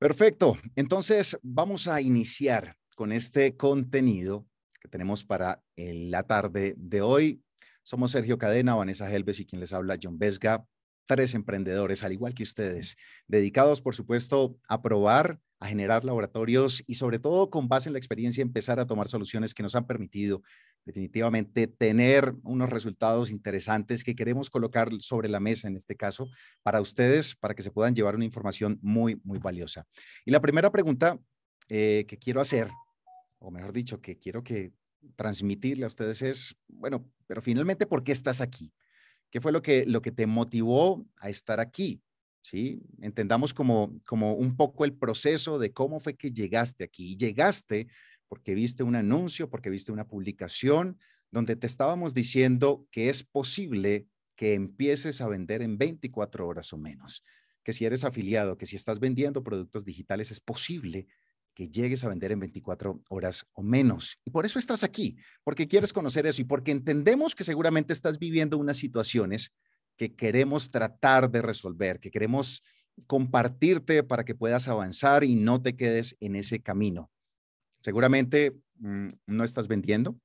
Perfecto. Entonces, vamos a iniciar con este contenido que tenemos para la tarde de hoy. Somos Sergio Cadena, Vanessa Helves y quien les habla, John Vesga, tres emprendedores, al igual que ustedes, dedicados, por supuesto, a probar, a generar laboratorios y sobre todo con base en la experiencia empezar a tomar soluciones que nos han permitido definitivamente tener unos resultados interesantes que queremos colocar sobre la mesa en este caso para ustedes, para que se puedan llevar una información muy, muy valiosa. Y la primera pregunta eh, que quiero hacer, o mejor dicho, que quiero que transmitirle a ustedes es, bueno, pero finalmente, ¿por qué estás aquí? ¿Qué fue lo que, lo que te motivó a estar aquí? ¿Sí? Entendamos como, como un poco el proceso de cómo fue que llegaste aquí. Llegaste porque viste un anuncio, porque viste una publicación donde te estábamos diciendo que es posible que empieces a vender en 24 horas o menos, que si eres afiliado, que si estás vendiendo productos digitales, es posible que llegues a vender en 24 horas o menos. Y por eso estás aquí, porque quieres conocer eso y porque entendemos que seguramente estás viviendo unas situaciones que queremos tratar de resolver, que queremos compartirte para que puedas avanzar y no te quedes en ese camino. Seguramente mm, no estás vendiendo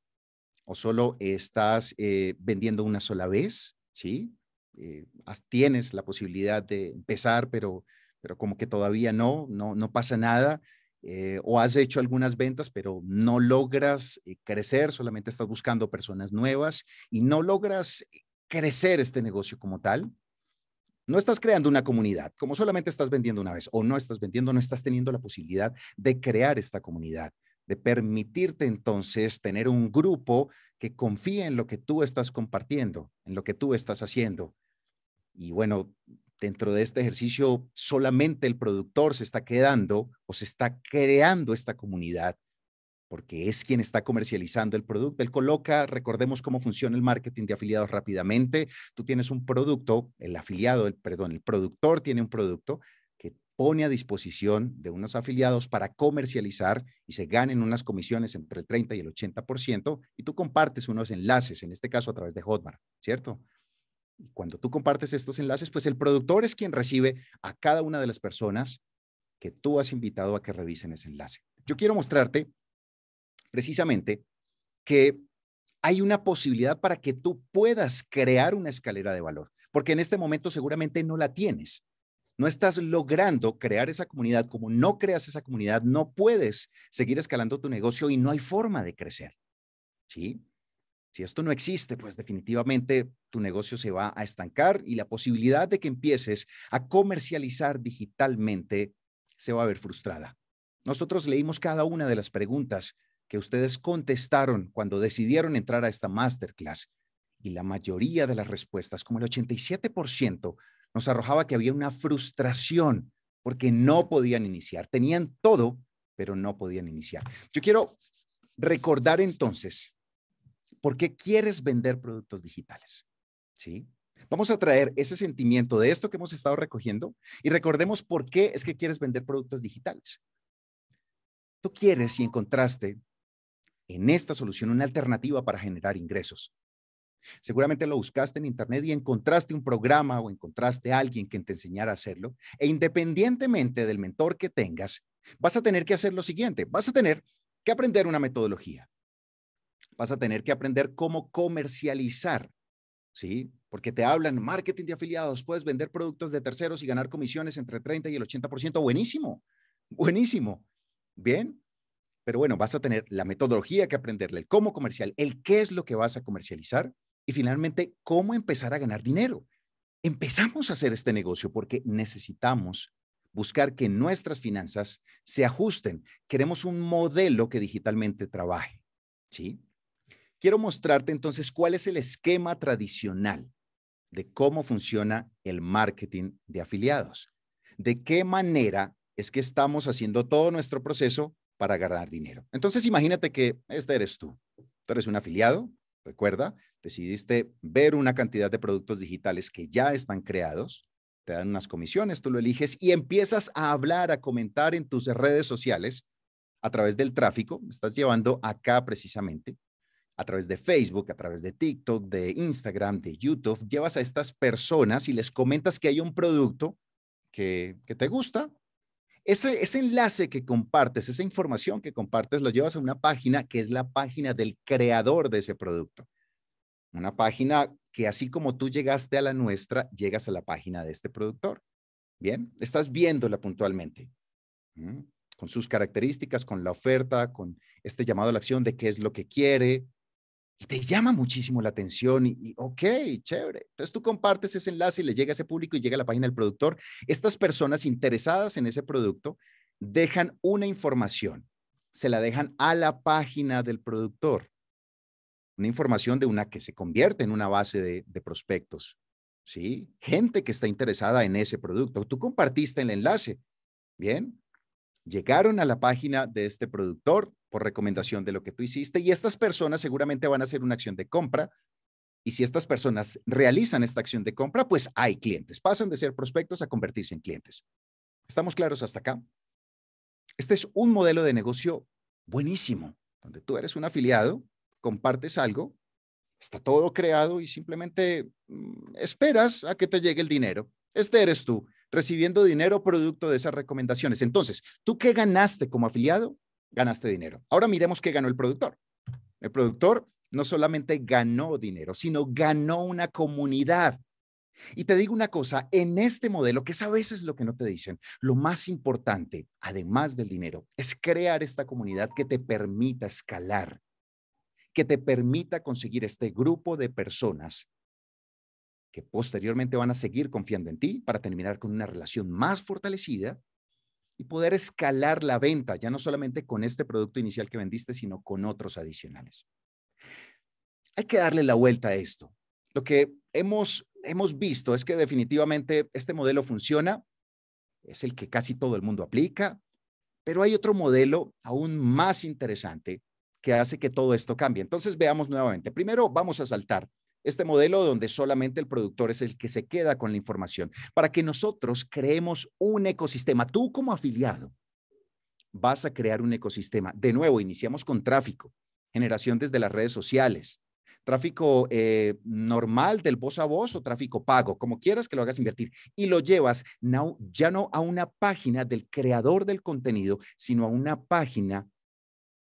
o solo estás eh, vendiendo una sola vez, ¿sí? Eh, tienes la posibilidad de empezar, pero, como que todavía no, no, pasa nada. Eh, o has hecho algunas ventas, pero no logras crecer, solamente estás buscando personas nuevas y no logras crecer este negocio como tal. No estás creando una comunidad, como solamente estás vendiendo una vez, o no estás vendiendo, no estás teniendo la posibilidad de crear esta comunidad de permitirte entonces tener un grupo que confíe en lo que tú estás compartiendo, en lo que tú estás haciendo. Y bueno, dentro de este ejercicio solamente el productor se está quedando o se está creando esta comunidad porque es quien está comercializando el producto. Él coloca, recordemos cómo funciona el marketing de afiliados rápidamente. Tú tienes un producto, el afiliado, perdón, el productor tiene un producto, pone a disposición de unos afiliados para comercializar y se ganen unas comisiones entre el 30 y el 80% y tú compartes unos enlaces, en este caso a través de Hotmart, ¿cierto? Y cuando tú compartes estos enlaces, pues el productor es quien recibe a cada una de las personas que tú has invitado a que revisen ese enlace. Yo quiero mostrarte precisamente que hay una posibilidad para que tú puedas crear una escalera de valor, porque en este momento seguramente no la tienes no estás logrando crear esa comunidad, como no creas esa comunidad, no puedes seguir escalando tu negocio y no hay forma de crecer. ¿Sí? Si esto no existe, pues definitivamente tu negocio se va a estancar y la posibilidad de que empieces a comercializar digitalmente se va a ver frustrada. Nosotros leímos cada una de las preguntas que ustedes contestaron cuando decidieron entrar a esta masterclass y la mayoría de las respuestas, como el 87%, nos arrojaba que había una frustración porque no podían iniciar. Tenían todo, pero no podían iniciar. Yo quiero recordar entonces, ¿por qué quieres vender productos digitales? ¿Sí? Vamos a traer ese sentimiento de esto que hemos estado recogiendo y recordemos por qué es que quieres vender productos digitales. Tú quieres y encontraste en esta solución una alternativa para generar ingresos. Seguramente lo buscaste en Internet y encontraste un programa o encontraste a alguien que te enseñara a hacerlo. E independientemente del mentor que tengas, vas a tener que hacer lo siguiente. Vas a tener que aprender una metodología. Vas a tener que aprender cómo comercializar, ¿sí? Porque te hablan marketing de afiliados, puedes vender productos de terceros y ganar comisiones entre 30 y el 80%. Buenísimo, buenísimo. Bien, pero bueno, vas a tener la metodología que aprenderle, el cómo comercial, el qué es lo que vas a comercializar y finalmente, ¿cómo empezar a ganar dinero? Empezamos a hacer este negocio porque necesitamos buscar que nuestras finanzas se ajusten. Queremos un modelo que digitalmente trabaje. ¿sí? Quiero mostrarte entonces cuál es el esquema tradicional de cómo funciona el marketing de afiliados. De qué manera es que estamos haciendo todo nuestro proceso para ganar dinero. Entonces imagínate que este eres tú. Tú eres un afiliado, Recuerda, decidiste ver una cantidad de productos digitales que ya están creados, te dan unas comisiones, tú lo eliges y empiezas a hablar, a comentar en tus redes sociales a través del tráfico, estás llevando acá precisamente, a través de Facebook, a través de TikTok, de Instagram, de YouTube, llevas a estas personas y les comentas que hay un producto que, que te gusta, ese, enlace que compartes, esa información que compartes, lo llevas a una página que es la página del creador de ese producto. Una página que así como tú llegaste a la nuestra, llegas a la página de este productor. Bien, estás viéndola puntualmente, con sus características, con la oferta, con este llamado a la acción de qué es lo que quiere, y te llama muchísimo la atención y, ok, chévere. Entonces tú compartes ese enlace y le llega a ese público y llega a la página del productor. Estas personas interesadas en ese producto dejan una información, se la dejan a la página del productor. Una información de una que se convierte en una base de, prospectos, ¿sí? Gente que está interesada en ese producto. Tú compartiste el enlace, ¿bien? Llegaron a la página de este productor, recomendación de lo que tú hiciste y estas personas seguramente van a hacer una acción de compra y si estas personas realizan esta acción de compra, pues hay clientes, pasan de ser prospectos a convertirse en clientes. ¿Estamos claros hasta acá? Este es un modelo de negocio buenísimo, donde tú eres un afiliado, compartes algo, está todo creado y simplemente mm, esperas a que te llegue el dinero. Este eres tú, recibiendo dinero producto de esas recomendaciones. Entonces, ¿tú qué ganaste como afiliado? ganaste dinero. Ahora miremos qué ganó el productor. El productor no solamente ganó dinero, sino ganó una comunidad. Y te digo una cosa, en este modelo, que es a veces lo que no te dicen, lo más importante, además del dinero, es crear esta comunidad que te permita escalar, que te permita conseguir este grupo de personas que posteriormente van a seguir confiando en ti para terminar con una relación más fortalecida y poder escalar la venta, ya no solamente con este producto inicial que vendiste, sino con otros adicionales. Hay que darle la vuelta a esto. Lo que hemos, hemos visto es que definitivamente este modelo funciona, es el que casi todo el mundo aplica, pero hay otro modelo aún más interesante que hace que todo esto cambie. Entonces veamos nuevamente. Primero vamos a saltar este modelo donde solamente el productor es el que se queda con la información, para que nosotros creemos un ecosistema. Tú como afiliado vas a crear un ecosistema. De nuevo, iniciamos con tráfico, generación desde las redes sociales, tráfico eh, normal del voz a voz o tráfico pago, como quieras que lo hagas invertir, y lo llevas now, ya no a una página del creador del contenido, sino a una página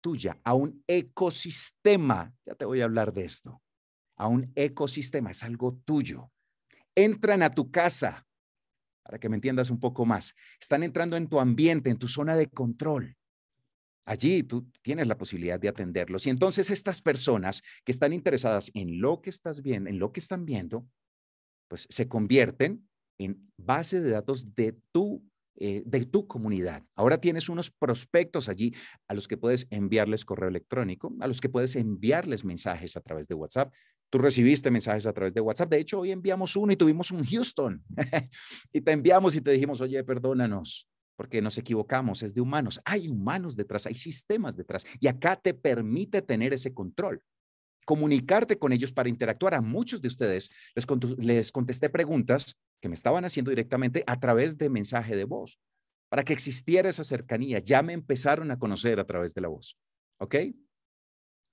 tuya, a un ecosistema. Ya te voy a hablar de esto a un ecosistema, es algo tuyo. Entran a tu casa, para que me entiendas un poco más. Están entrando en tu ambiente, en tu zona de control. Allí tú tienes la posibilidad de atenderlos. Y entonces estas personas que están interesadas en lo que estás viendo, en lo que están viendo, pues se convierten en base de datos de tu eh, de tu comunidad. Ahora tienes unos prospectos allí a los que puedes enviarles correo electrónico, a los que puedes enviarles mensajes a través de WhatsApp, Tú recibiste mensajes a través de WhatsApp. De hecho, hoy enviamos uno y tuvimos un Houston. y te enviamos y te dijimos, oye, perdónanos, porque nos equivocamos, es de humanos. Hay humanos detrás, hay sistemas detrás. Y acá te permite tener ese control comunicarte con ellos para interactuar. A muchos de ustedes les, les, contesté preguntas que me estaban haciendo directamente a través de mensaje de voz, para que existiera esa cercanía. Ya me empezaron a conocer a través de la voz. ¿Ok?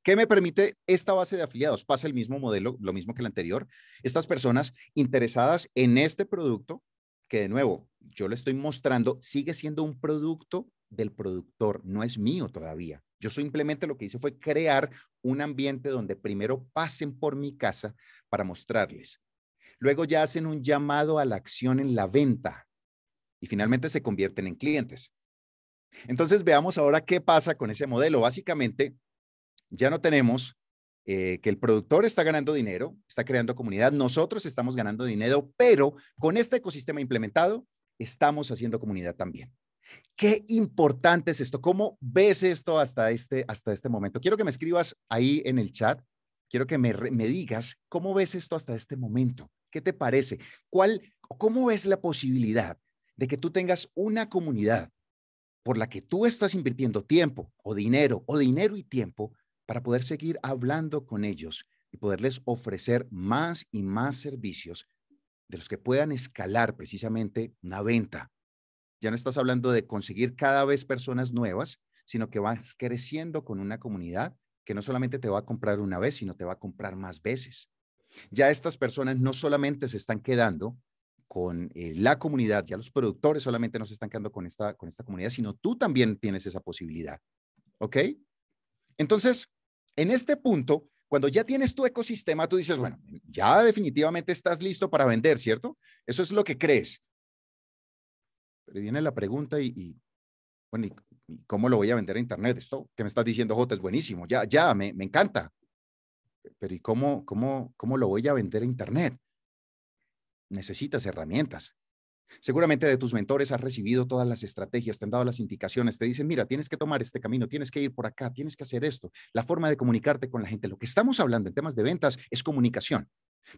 ¿Qué me permite esta base de afiliados? Pasa el mismo modelo, lo mismo que el anterior. Estas personas interesadas en este producto, que de nuevo yo le estoy mostrando, sigue siendo un producto del productor, no es mío todavía. Yo simplemente lo que hice fue crear un ambiente donde primero pasen por mi casa para mostrarles. Luego ya hacen un llamado a la acción en la venta y finalmente se convierten en clientes. Entonces veamos ahora qué pasa con ese modelo. Básicamente, ya no tenemos eh, que el productor está ganando dinero, está creando comunidad, nosotros estamos ganando dinero, pero con este ecosistema implementado estamos haciendo comunidad también. Qué importante es esto. ¿Cómo ves esto hasta este, hasta este momento? Quiero que me escribas ahí en el chat. Quiero que me, me digas cómo ves esto hasta este momento. ¿Qué te parece? ¿Cuál, ¿Cómo ves la posibilidad de que tú tengas una comunidad por la que tú estás invirtiendo tiempo o dinero o dinero y tiempo para poder seguir hablando con ellos y poderles ofrecer más y más servicios de los que puedan escalar precisamente una venta. Ya no estás hablando de conseguir cada vez personas nuevas, sino que vas creciendo con una comunidad que no solamente te va a comprar una vez, sino te va a comprar más veces. Ya estas personas no solamente se están quedando con eh, la comunidad, ya los productores solamente no se están quedando con esta, con esta comunidad, sino tú también tienes esa posibilidad. ¿Ok? Entonces, en este punto, cuando ya tienes tu ecosistema, tú dices, bueno, ya definitivamente estás listo para vender, ¿cierto? Eso es lo que crees. Pero viene la pregunta y, bueno, cómo lo voy a vender a Internet? Esto que me estás diciendo, Jota, es buenísimo, ya, ya, me, me encanta. Pero ¿y cómo, cómo, cómo lo voy a vender a Internet? Necesitas herramientas. Seguramente de tus mentores has recibido todas las estrategias, te han dado las indicaciones, te dicen, mira, tienes que tomar este camino, tienes que ir por acá, tienes que hacer esto, la forma de comunicarte con la gente. Lo que estamos hablando en temas de ventas es comunicación,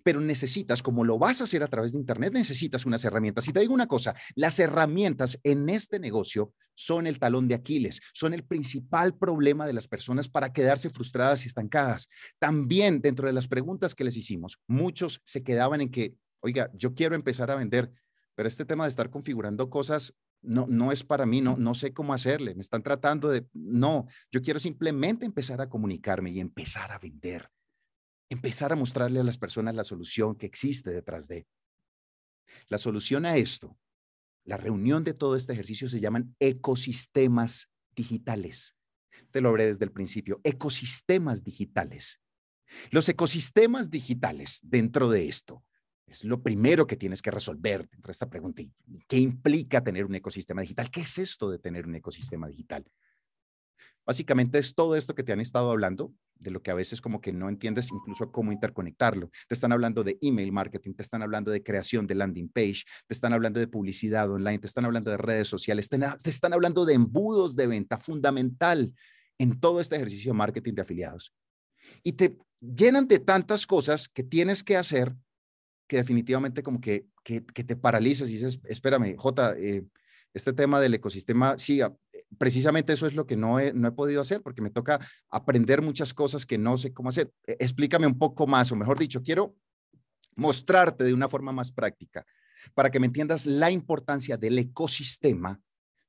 pero necesitas, como lo vas a hacer a través de Internet, necesitas unas herramientas. Y te digo una cosa, las herramientas en este negocio son el talón de Aquiles, son el principal problema de las personas para quedarse frustradas y estancadas. También dentro de las preguntas que les hicimos, muchos se quedaban en que, oiga, yo quiero empezar a vender pero este tema de estar configurando cosas no, es para mí, no, no sé cómo hacerle, me están tratando de, no, yo quiero simplemente empezar a comunicarme y empezar a vender, empezar a mostrarle a las personas la solución que existe detrás de. La solución a esto, la reunión de todo este ejercicio se llaman ecosistemas digitales. Te lo hablé desde el principio, ecosistemas digitales. Los ecosistemas digitales dentro de esto es lo primero que tienes que resolver entre esta pregunta. ¿Qué implica tener un ecosistema digital? ¿Qué es esto de tener un ecosistema digital? Básicamente es todo esto que te han estado hablando, de lo que a veces como que no entiendes incluso cómo interconectarlo. Te están hablando de email marketing, te están hablando de creación de landing page, te están hablando de publicidad online, te están hablando de redes sociales, te, te están hablando de embudos de venta fundamental en todo este ejercicio de marketing de afiliados. Y te llenan de tantas cosas que tienes que hacer que definitivamente como que, te paralizas y dices, espérame, Jota, eh, este tema del ecosistema, sí, ah, eh, precisamente eso es lo que no he, no he podido hacer porque me toca aprender muchas cosas que no sé cómo hacer. E, explícame un poco más, o mejor dicho, quiero mostrarte de una forma más práctica para que me entiendas la importancia del ecosistema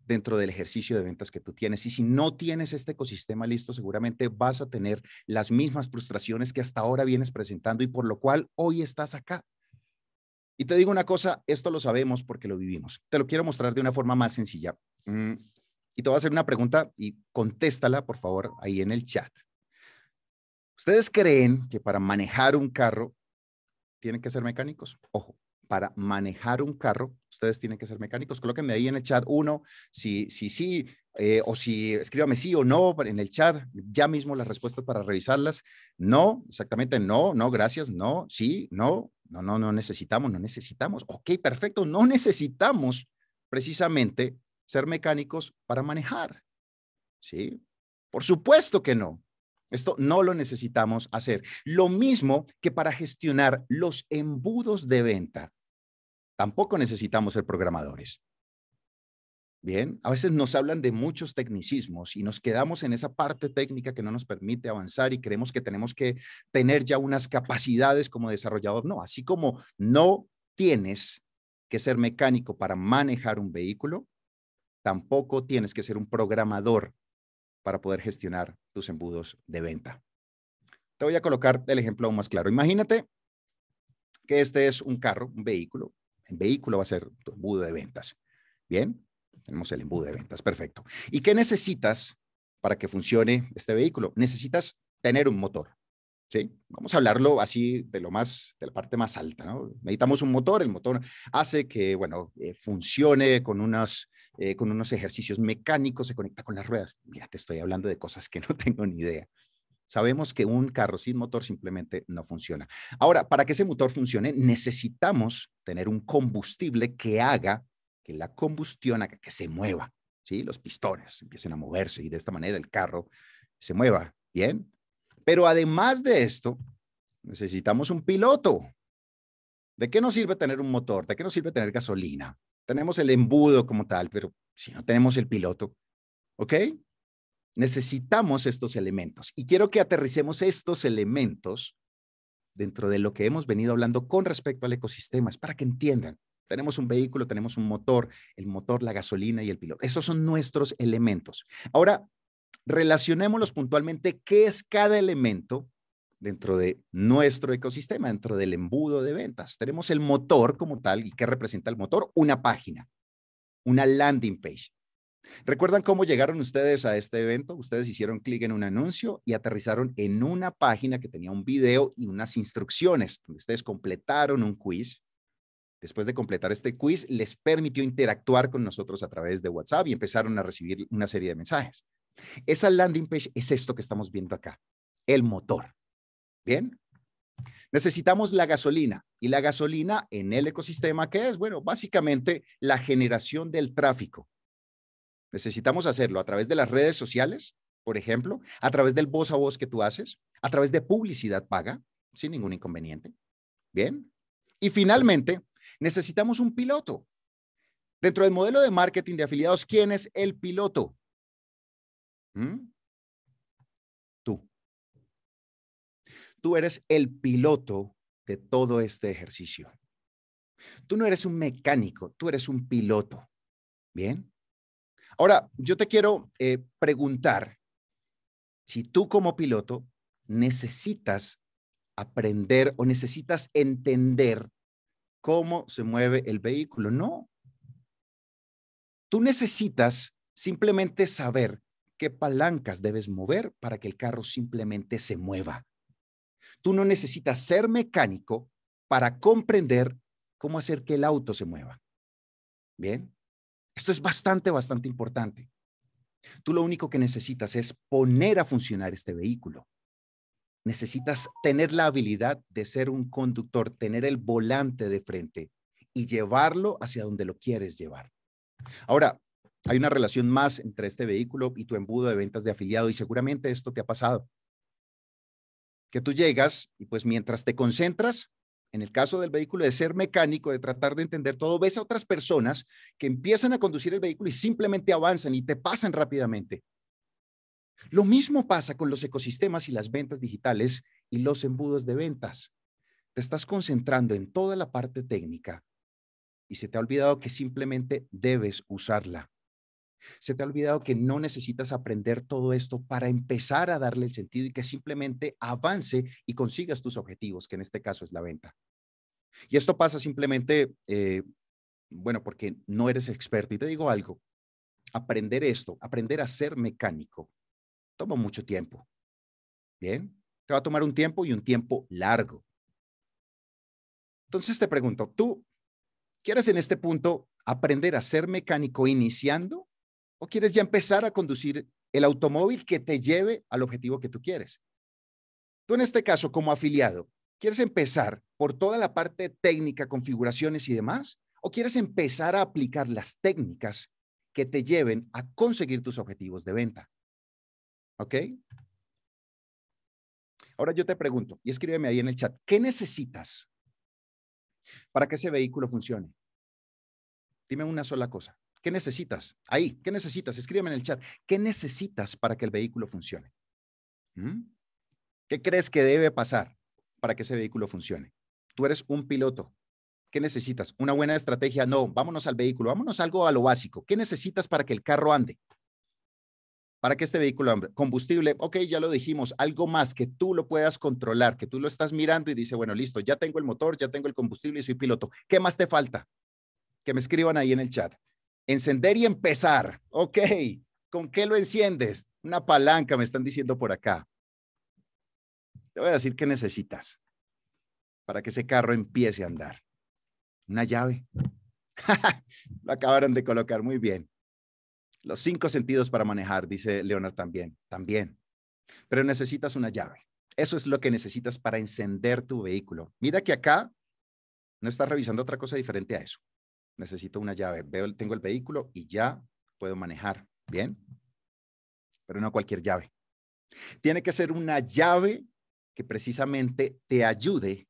dentro del ejercicio de ventas que tú tienes. Y si no tienes este ecosistema listo, seguramente vas a tener las mismas frustraciones que hasta ahora vienes presentando y por lo cual hoy estás acá. Y te digo una cosa, esto lo sabemos porque lo vivimos. Te lo quiero mostrar de una forma más sencilla. Mm, y te voy a hacer una pregunta y contéstala, por favor, ahí en el chat. ¿Ustedes creen que para manejar un carro tienen que ser mecánicos? Ojo, para manejar un carro, ustedes tienen que ser mecánicos. Colóquenme ahí en el chat uno, si sí, si, sí, eh, o si escríbame sí o no en el chat, ya mismo las respuestas para revisarlas. No, exactamente, no, no, gracias, no, sí, no, no, no, no necesitamos, no necesitamos. Ok, perfecto, no necesitamos precisamente ser mecánicos para manejar. ¿Sí? Por supuesto que no. Esto no lo necesitamos hacer. Lo mismo que para gestionar los embudos de venta. Tampoco necesitamos ser programadores. Bien, a veces nos hablan de muchos tecnicismos y nos quedamos en esa parte técnica que no nos permite avanzar y creemos que tenemos que tener ya unas capacidades como desarrollador. No, así como no tienes que ser mecánico para manejar un vehículo, tampoco tienes que ser un programador para poder gestionar tus embudos de venta. Te voy a colocar el ejemplo aún más claro. Imagínate que este es un carro, un vehículo. El vehículo va a ser tu embudo de ventas. Bien, tenemos el embudo de ventas, perfecto. ¿Y qué necesitas para que funcione este vehículo? Necesitas tener un motor. ¿sí? Vamos a hablarlo así de lo más, de la parte más alta, ¿no? Necesitamos un motor, el motor hace que, bueno, eh, funcione con unos, eh, con unos ejercicios mecánicos, se conecta con las ruedas. Mira, te estoy hablando de cosas que no tengo ni idea. Sabemos que un carro sin motor simplemente no funciona. Ahora, para que ese motor funcione, necesitamos tener un combustible que haga que la combustión que se mueva, ¿sí? Los pistones empiecen a moverse y de esta manera el carro se mueva, ¿bien? Pero además de esto, necesitamos un piloto. ¿De qué nos sirve tener un motor? ¿De qué nos sirve tener gasolina? Tenemos el embudo como tal, pero si no tenemos el piloto, ¿ok? Necesitamos estos elementos. Y quiero que aterricemos estos elementos dentro de lo que hemos venido hablando con respecto al ecosistema, es para que entiendan tenemos un vehículo, tenemos un motor, el motor, la gasolina y el piloto. Esos son nuestros elementos. Ahora, relacionémoslos puntualmente. ¿Qué es cada elemento dentro de nuestro ecosistema, dentro del embudo de ventas? Tenemos el motor como tal. ¿Y qué representa el motor? Una página, una landing page. ¿Recuerdan cómo llegaron ustedes a este evento? Ustedes hicieron clic en un anuncio y aterrizaron en una página que tenía un video y unas instrucciones, donde ustedes completaron un quiz después de completar este quiz, les permitió interactuar con nosotros a través de WhatsApp y empezaron a recibir una serie de mensajes. Esa landing page es esto que estamos viendo acá, el motor. ¿Bien? Necesitamos la gasolina y la gasolina en el ecosistema, que es, bueno, básicamente la generación del tráfico. Necesitamos hacerlo a través de las redes sociales, por ejemplo, a través del voz a voz que tú haces, a través de publicidad paga, sin ningún inconveniente. Bien. Y finalmente, necesitamos un piloto. Dentro del modelo de marketing de afiliados, ¿quién es el piloto? ¿Mm? Tú. Tú eres el piloto de todo este ejercicio. Tú no eres un mecánico, tú eres un piloto. ¿Bien? Ahora, yo te quiero eh, preguntar si tú como piloto necesitas aprender o necesitas entender cómo se mueve el vehículo. No. Tú necesitas simplemente saber qué palancas debes mover para que el carro simplemente se mueva. Tú no necesitas ser mecánico para comprender cómo hacer que el auto se mueva. Bien, esto es bastante, bastante importante. Tú lo único que necesitas es poner a funcionar este vehículo necesitas tener la habilidad de ser un conductor, tener el volante de frente y llevarlo hacia donde lo quieres llevar. Ahora, hay una relación más entre este vehículo y tu embudo de ventas de afiliado y seguramente esto te ha pasado. Que tú llegas y pues mientras te concentras, en el caso del vehículo de ser mecánico, de tratar de entender todo, ves a otras personas que empiezan a conducir el vehículo y simplemente avanzan y te pasan rápidamente. Lo mismo pasa con los ecosistemas y las ventas digitales y los embudos de ventas. Te estás concentrando en toda la parte técnica y se te ha olvidado que simplemente debes usarla. Se te ha olvidado que no necesitas aprender todo esto para empezar a darle el sentido y que simplemente avance y consigas tus objetivos, que en este caso es la venta. Y esto pasa simplemente, eh, bueno, porque no eres experto. Y te digo algo, aprender esto, aprender a ser mecánico, toma mucho tiempo. Bien, te va a tomar un tiempo y un tiempo largo. Entonces te pregunto, ¿tú quieres en este punto aprender a ser mecánico iniciando o quieres ya empezar a conducir el automóvil que te lleve al objetivo que tú quieres? Tú en este caso, como afiliado, ¿quieres empezar por toda la parte técnica, configuraciones y demás? ¿O quieres empezar a aplicar las técnicas que te lleven a conseguir tus objetivos de venta? ¿Ok? Ahora yo te pregunto, y escríbeme ahí en el chat, ¿qué necesitas para que ese vehículo funcione? Dime una sola cosa. ¿Qué necesitas? Ahí, ¿qué necesitas? Escríbeme en el chat. ¿Qué necesitas para que el vehículo funcione? ¿Mm? ¿Qué crees que debe pasar para que ese vehículo funcione? Tú eres un piloto. ¿Qué necesitas? ¿Una buena estrategia? No, vámonos al vehículo, vámonos algo a lo básico. ¿Qué necesitas para que el carro ande? para que este vehículo hambre, combustible, ok, ya lo dijimos, algo más que tú lo puedas controlar, que tú lo estás mirando y dice, bueno, listo, ya tengo el motor, ya tengo el combustible y soy piloto. ¿Qué más te falta? Que me escriban ahí en el chat. Encender y empezar. Ok, ¿con qué lo enciendes? Una palanca, me están diciendo por acá. Te voy a decir qué necesitas para que ese carro empiece a andar. Una llave. lo acabaron de colocar muy bien. Los cinco sentidos para manejar, dice Leonard también, también. Pero necesitas una llave. Eso es lo que necesitas para encender tu vehículo. Mira que acá no estás revisando otra cosa diferente a eso. Necesito una llave. Veo, tengo el vehículo y ya puedo manejar. Bien. Pero no cualquier llave. Tiene que ser una llave que precisamente te ayude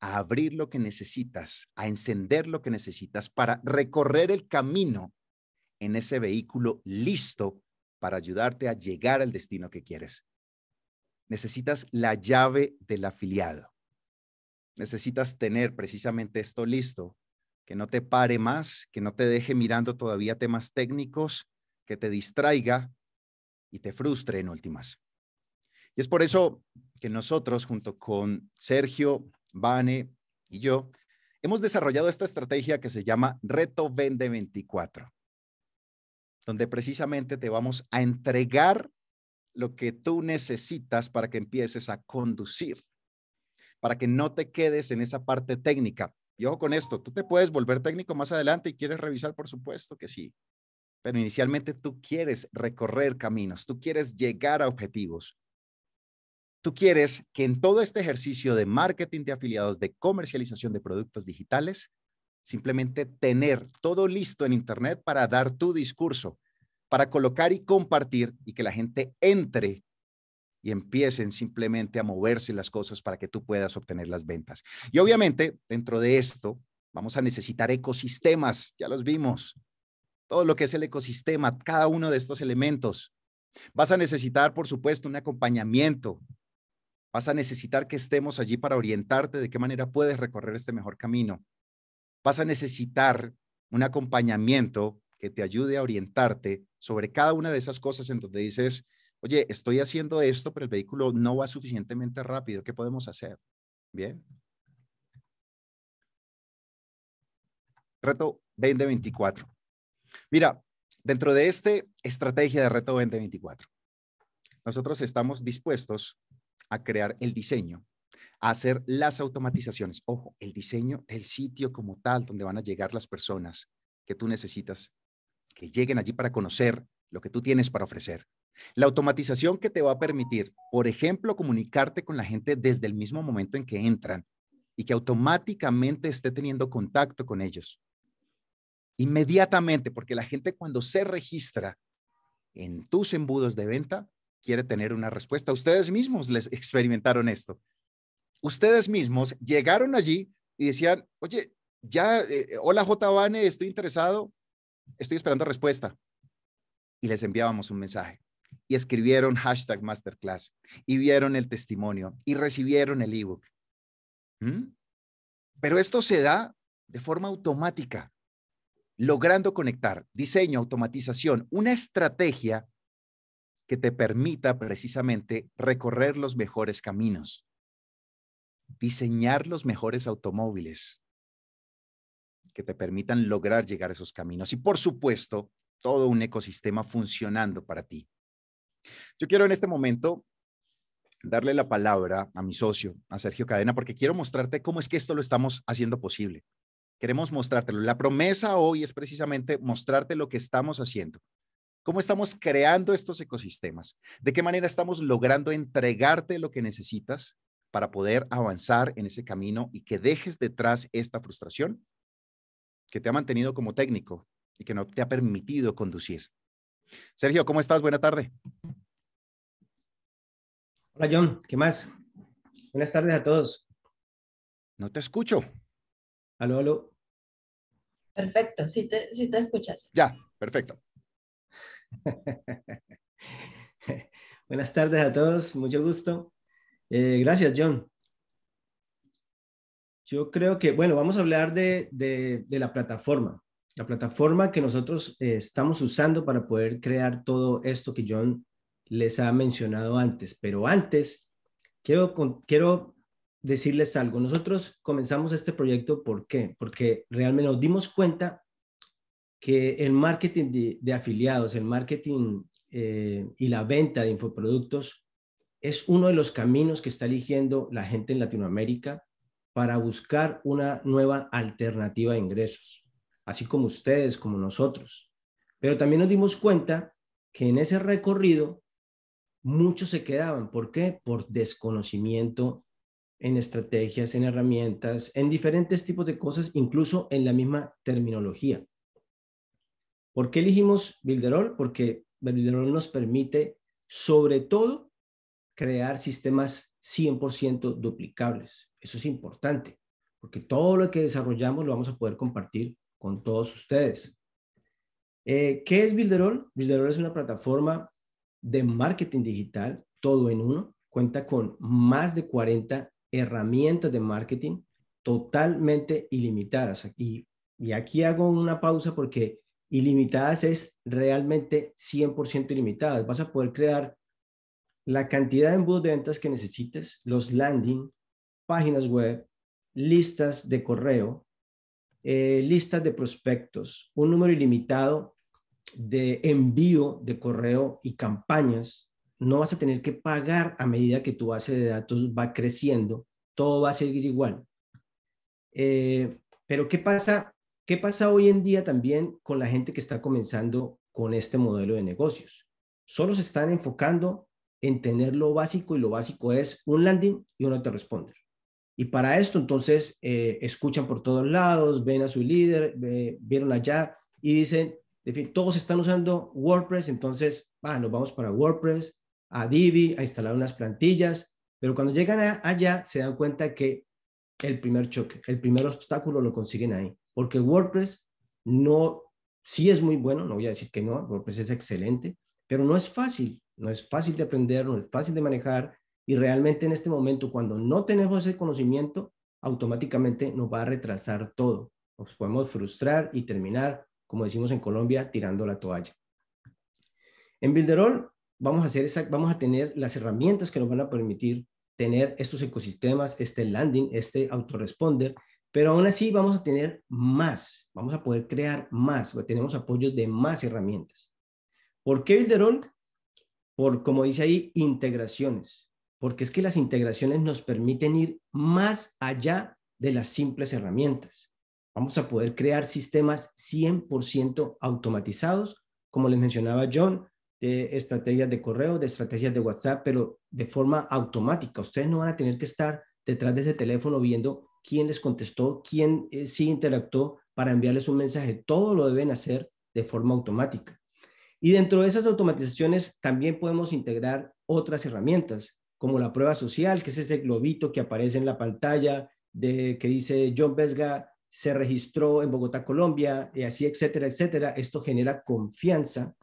a abrir lo que necesitas, a encender lo que necesitas para recorrer el camino en ese vehículo listo para ayudarte a llegar al destino que quieres. Necesitas la llave del afiliado. Necesitas tener precisamente esto listo, que no te pare más, que no te deje mirando todavía temas técnicos, que te distraiga y te frustre en últimas. Y es por eso que nosotros, junto con Sergio, Vane y yo, hemos desarrollado esta estrategia que se llama Reto Vende 24 donde precisamente te vamos a entregar lo que tú necesitas para que empieces a conducir, para que no te quedes en esa parte técnica. Y ojo con esto, tú te puedes volver técnico más adelante y quieres revisar, por supuesto que sí, pero inicialmente tú quieres recorrer caminos, tú quieres llegar a objetivos. Tú quieres que en todo este ejercicio de marketing de afiliados, de comercialización de productos digitales, simplemente tener todo listo en Internet para dar tu discurso, para colocar y compartir y que la gente entre y empiecen simplemente a moverse las cosas para que tú puedas obtener las ventas. Y obviamente, dentro de esto, vamos a necesitar ecosistemas, ya los vimos, todo lo que es el ecosistema, cada uno de estos elementos. Vas a necesitar, por supuesto, un acompañamiento. Vas a necesitar que estemos allí para orientarte de qué manera puedes recorrer este mejor camino vas a necesitar un acompañamiento que te ayude a orientarte sobre cada una de esas cosas en donde dices, oye, estoy haciendo esto, pero el vehículo no va suficientemente rápido, ¿qué podemos hacer? Bien. Reto 2024. Mira, dentro de esta estrategia de Reto 2024, nosotros estamos dispuestos a crear el diseño hacer las automatizaciones. Ojo, el diseño del sitio como tal, donde van a llegar las personas que tú necesitas, que lleguen allí para conocer lo que tú tienes para ofrecer. La automatización que te va a permitir, por ejemplo, comunicarte con la gente desde el mismo momento en que entran y que automáticamente esté teniendo contacto con ellos. Inmediatamente, porque la gente cuando se registra en tus embudos de venta, quiere tener una respuesta. Ustedes mismos les experimentaron esto ustedes mismos llegaron allí y decían, oye, ya, eh, hola J. estoy interesado, estoy esperando respuesta. Y les enviábamos un mensaje y escribieron hashtag masterclass y vieron el testimonio y recibieron el ebook. ¿Mm? Pero esto se da de forma automática, logrando conectar diseño, automatización, una estrategia que te permita precisamente recorrer los mejores caminos diseñar los mejores automóviles que te permitan lograr llegar a esos caminos. Y por supuesto, todo un ecosistema funcionando para ti. Yo quiero en este momento darle la palabra a mi socio, a Sergio Cadena, porque quiero mostrarte cómo es que esto lo estamos haciendo posible. Queremos mostrártelo. La promesa hoy es precisamente mostrarte lo que estamos haciendo, cómo estamos creando estos ecosistemas, de qué manera estamos logrando entregarte lo que necesitas para poder avanzar en ese camino y que dejes detrás esta frustración que te ha mantenido como técnico y que no te ha permitido conducir. Sergio, ¿cómo estás? Buena tarde. Hola John, ¿qué más? Buenas tardes a todos. No te escucho. Aló, aló. Perfecto, si te, sí te escuchas. Ya, perfecto. Buenas tardes a todos, mucho gusto. Eh, gracias, John. Yo creo que, bueno, vamos a hablar de, la plataforma, la plataforma que nosotros eh, estamos usando para poder crear todo esto que John les ha mencionado antes. Pero antes, quiero, quiero decirles algo. Nosotros comenzamos este proyecto, ¿por qué? Porque realmente nos dimos cuenta que el marketing de, afiliados, el marketing eh, y la venta de infoproductos es uno de los caminos que está eligiendo la gente en Latinoamérica para buscar una nueva alternativa de ingresos, así como ustedes, como nosotros. Pero también nos dimos cuenta que en ese recorrido muchos se quedaban. ¿Por qué? Por desconocimiento en estrategias, en herramientas, en diferentes tipos de cosas, incluso en la misma terminología. ¿Por qué elegimos Bilderol? Porque Bilderol nos permite, sobre todo, crear sistemas 100% duplicables. Eso es importante, porque todo lo que desarrollamos lo vamos a poder compartir con todos ustedes. Eh, ¿Qué es Builderall? Builderall es una plataforma de marketing digital, todo en uno. Cuenta con más de 40 herramientas de marketing totalmente ilimitadas. Y, y aquí hago una pausa porque ilimitadas es realmente 100% ilimitadas. Vas a poder crear la cantidad de embudos de ventas que necesites, los landing, páginas web, listas de correo, eh, listas de prospectos, un número ilimitado de envío de correo y campañas. No vas a tener que pagar a medida que tu base de datos va creciendo. Todo va a seguir igual. Eh, pero ¿qué pasa? ¿Qué pasa hoy en día también con la gente que está comenzando con este modelo de negocios? Solo se están enfocando en tener lo básico y lo básico es un landing y un autoresponder. Y para esto entonces eh, escuchan por todos lados, ven a su líder, vieron allá y dicen, de fin, todos están usando WordPress, entonces nos vamos para WordPress, a Divi, a instalar unas plantillas, pero cuando llegan allá se dan cuenta que el primer choque, el primer obstáculo lo consiguen ahí, porque WordPress no, sí es muy bueno, no voy a decir que no, WordPress es excelente, pero no es fácil no es fácil de aprender, no es fácil de manejar y realmente en este momento cuando no tenemos ese conocimiento, automáticamente nos va a retrasar todo. Nos podemos frustrar y terminar, como decimos en Colombia, tirando la toalla. En Builderall vamos a, hacer esa, vamos a tener las herramientas que nos van a permitir tener estos ecosistemas, este landing, este autoresponder, pero aún así vamos a tener más, vamos a poder crear más, tenemos apoyo de más herramientas. ¿Por qué Builderall? por, como dice ahí, integraciones, porque es que las integraciones nos permiten ir más allá de las simples herramientas. Vamos a poder crear sistemas 100% automatizados, como les mencionaba John, de estrategias de correo, de estrategias de WhatsApp, pero de forma automática. Ustedes no van a tener que estar detrás de ese teléfono viendo quién les contestó, quién eh, sí interactuó para enviarles un mensaje. Todo lo deben hacer de forma automática. Y dentro de esas automatizaciones también podemos integrar otras herramientas, como la prueba social, que es ese globito que aparece en la pantalla de, que dice John Vesga se registró en Bogotá, Colombia, y así, etcétera, etcétera. Esto genera confianza.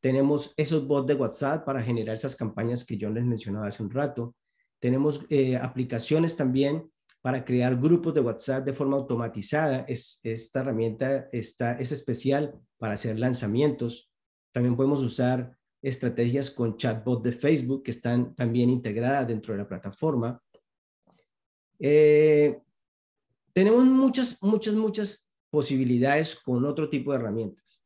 Tenemos esos bots de WhatsApp para generar esas campañas que John les mencionaba hace un rato. Tenemos eh, aplicaciones también para crear grupos de WhatsApp de forma automatizada. Es, esta herramienta está, es especial para hacer lanzamientos. También podemos usar estrategias con chatbot de Facebook que están también integradas dentro de la plataforma. Eh, tenemos muchas, muchas, muchas posibilidades con otro tipo de herramientas.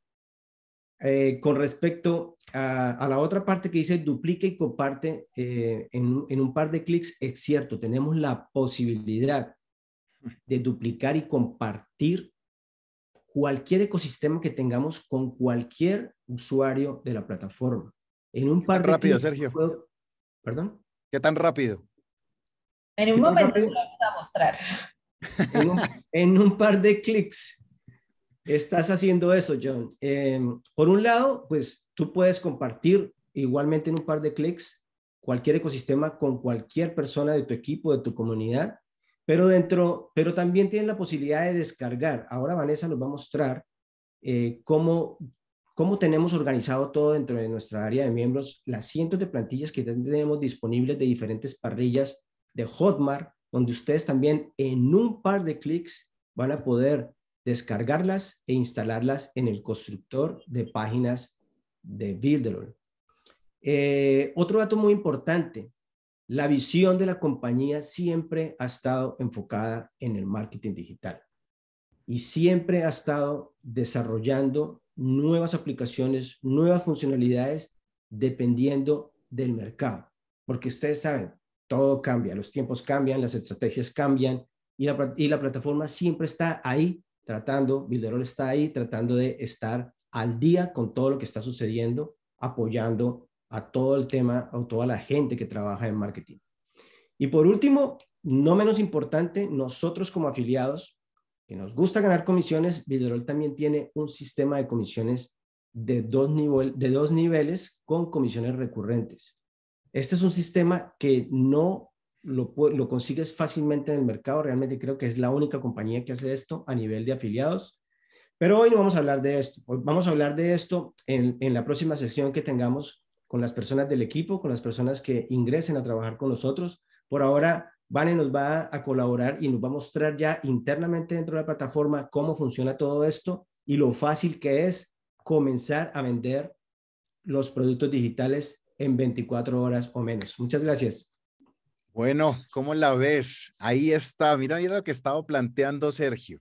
Eh, con respecto a, la otra parte que dice duplique y comparte eh, en, en un par de clics, es cierto, tenemos la posibilidad de duplicar y compartir cualquier ecosistema que tengamos con cualquier usuario de la plataforma. En un par rápido, Sergio. ¿Perdón? ¿Qué tan rápido? En un momento lo vamos a mostrar. En un, par de clics estás haciendo eso, John. Em, por un lado, pues tú puedes compartir igualmente en un par de clics cualquier ecosistema con cualquier persona de tu equipo, de tu comunidad, pero dentro, pero también tienes la posibilidad de descargar. Ahora Vanessa nos va a mostrar eh, cómo cómo tenemos organizado todo dentro de nuestra área de miembros, las cientos de plantillas que tenemos disponibles de diferentes parrillas de Hotmart, donde ustedes también en un par de clics van a poder descargarlas e instalarlas en el constructor de páginas de Builderall. Eh, otro dato muy importante, la visión de la compañía siempre ha estado enfocada en el marketing digital y siempre ha estado desarrollando nuevas aplicaciones, nuevas funcionalidades, dependiendo del mercado. Porque ustedes saben, todo cambia, los tiempos cambian, las estrategias cambian y la, y la plataforma siempre está ahí tratando, Builderall está ahí tratando de estar al día con todo lo que está sucediendo, apoyando a todo el tema, a toda la gente que trabaja en marketing. Y por último, no menos importante, nosotros como afiliados que nos gusta ganar comisiones, Viderol también tiene un sistema de comisiones de dos, nivel, de dos niveles con comisiones recurrentes. Este es un sistema que no lo, lo, consigues fácilmente en el mercado. Realmente creo que es la única compañía que hace esto a nivel de afiliados. Pero hoy no vamos a hablar de esto. vamos a hablar de esto en, en la próxima sesión que tengamos con las personas del equipo, con las personas que ingresen a trabajar con nosotros. Por ahora Vane nos va a colaborar y nos va a mostrar ya internamente dentro de la plataforma cómo funciona todo esto y lo fácil que es comenzar a vender los productos digitales en 24 horas o menos. Muchas gracias. Bueno, ¿cómo la ves? Ahí está. Mira, mira lo que estaba planteando Sergio.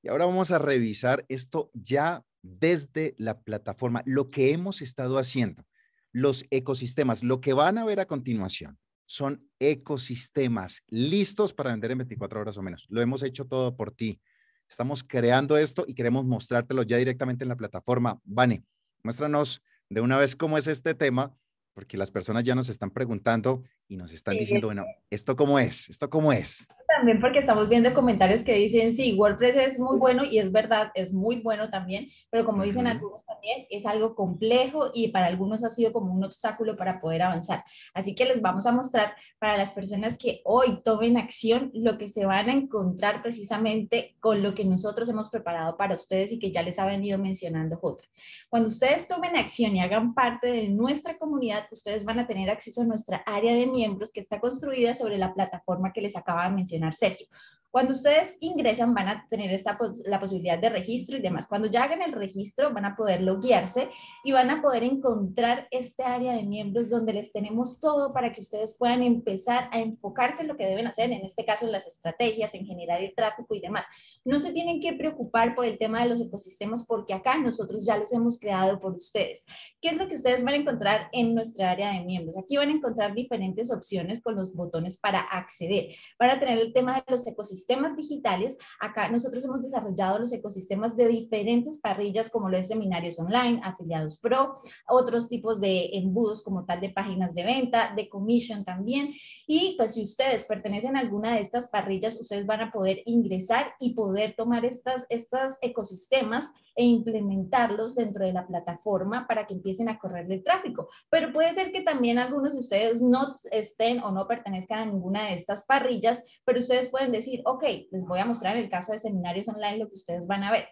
Y ahora vamos a revisar esto ya desde la plataforma, lo que hemos estado haciendo, los ecosistemas, lo que van a ver a continuación son ecosistemas listos para vender en 24 horas o menos. Lo hemos hecho todo por ti. Estamos creando esto y queremos mostrártelo ya directamente en la plataforma. Vane, muéstranos de una vez cómo es este tema, porque las personas ya nos están preguntando y nos están diciendo, bueno, ¿esto cómo es? ¿Esto cómo es? También porque estamos viendo comentarios que dicen, sí, WordPress es muy bueno y es verdad, es muy bueno también, pero como dicen algunos también, es algo complejo y para algunos ha sido como un obstáculo para poder avanzar. Así que les vamos a mostrar para las personas que hoy tomen acción lo que se van a encontrar precisamente con lo que nosotros hemos preparado para ustedes y que ya les ha venido mencionando Jota. Cuando ustedes tomen acción y hagan parte de nuestra comunidad, ustedes van a tener acceso a nuestra área de miembros que está construida sobre la plataforma que les acaba de mencionar Sergio. Cuando ustedes ingresan van a tener esta la posibilidad de registro y demás. Cuando ya hagan el registro van a poder loguearse y van a poder encontrar este área de miembros donde les tenemos todo para que ustedes puedan empezar a enfocarse en lo que deben hacer, en este caso en las estrategias, en generar el tráfico y demás. No se tienen que preocupar por el tema de los ecosistemas porque acá nosotros ya los hemos creado por ustedes. ¿Qué es lo que ustedes van a encontrar en nuestra área de miembros? Aquí van a encontrar diferentes opciones con los botones para acceder. Van a tener el tema de los ecosistemas digitales. Acá nosotros hemos desarrollado los ecosistemas de diferentes parrillas, como lo es seminarios online, afiliados pro, otros tipos de embudos como tal de páginas de venta, de commission también. Y pues si ustedes pertenecen a alguna de estas parrillas, ustedes van a poder ingresar y poder tomar estas, estas ecosistemas e implementarlos dentro de la plataforma para que empiecen a correr el tráfico. Pero puede ser que también algunos de ustedes no estén o no pertenezcan a ninguna de estas parrillas, pero ustedes pueden decir, ok, les voy a mostrar el caso de seminarios online, lo que ustedes van a ver.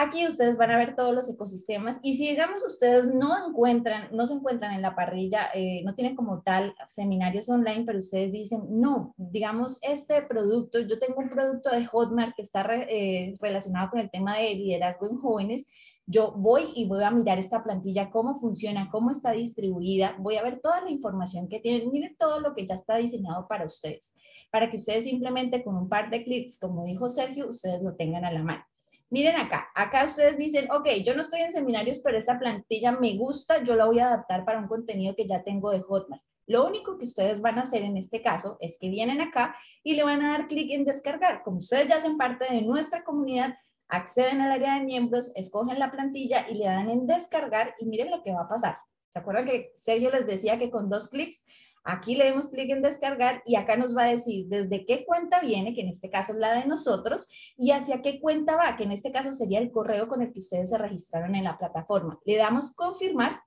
Aquí ustedes van a ver todos los ecosistemas y si digamos ustedes no encuentran, no se encuentran en la parrilla, eh, no tienen como tal seminarios online, pero ustedes dicen, no, digamos este producto, yo tengo un producto de Hotmart que está eh, relacionado con el tema de liderazgo en jóvenes, yo voy y voy a mirar esta plantilla, cómo funciona, cómo está distribuida, voy a ver toda la información que tienen, miren todo lo que ya está diseñado para ustedes, para que ustedes simplemente con un par de clics, como dijo Sergio, ustedes lo tengan a la mano. Miren acá, acá ustedes dicen, ok, yo no estoy en seminarios, pero esta plantilla me gusta, yo la voy a adaptar para un contenido que ya tengo de Hotmail. Lo único que ustedes van a hacer en este caso es que vienen acá y le van a dar clic en descargar. Como ustedes ya hacen parte de nuestra comunidad, acceden al área de miembros, escogen la plantilla y le dan en descargar y miren lo que va a pasar. ¿Se acuerdan que Sergio les decía que con dos clics, aquí le damos clic en descargar y acá nos va a decir desde qué cuenta viene, que en este caso es la de nosotros, y hacia qué cuenta va, que en este caso sería el correo con el que ustedes se registraron en la plataforma. Le damos confirmar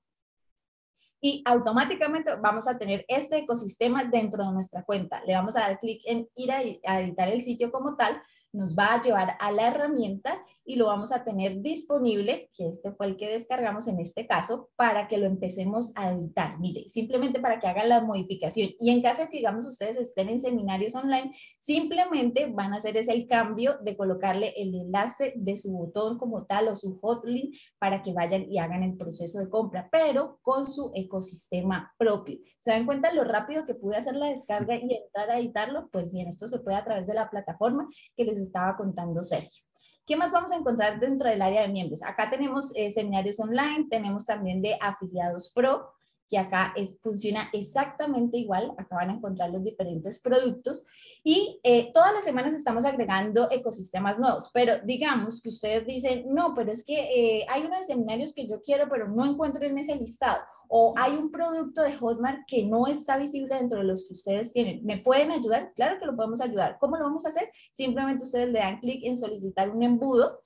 y automáticamente vamos a tener este ecosistema dentro de nuestra cuenta. Le vamos a dar clic en ir a editar el sitio como tal nos va a llevar a la herramienta y lo vamos a tener disponible, que este fue el que descargamos en este caso, para que lo empecemos a editar. Mire, simplemente para que hagan la modificación. Y en caso de que, digamos, ustedes estén en seminarios online, simplemente van a hacer ese el cambio de colocarle el enlace de su botón como tal o su hotlink para que vayan y hagan el proceso de compra, pero con su ecosistema propio. ¿Se dan cuenta lo rápido que pude hacer la descarga y entrar a editarlo? Pues bien, esto se puede a través de la plataforma que les estaba contando Sergio. ¿Qué más vamos a encontrar dentro del área de miembros? Acá tenemos eh, seminarios online, tenemos también de afiliados pro, que acá es, funciona exactamente igual. Acá van a encontrar los diferentes productos y eh, todas las semanas estamos agregando ecosistemas nuevos, pero digamos que ustedes dicen, no, pero es que eh, hay unos seminarios que yo quiero, pero no encuentro en ese listado, o hay un producto de Hotmart que no está visible dentro de los que ustedes tienen. ¿Me pueden ayudar? Claro que lo podemos ayudar. ¿Cómo lo vamos a hacer? Simplemente ustedes le dan clic en solicitar un embudo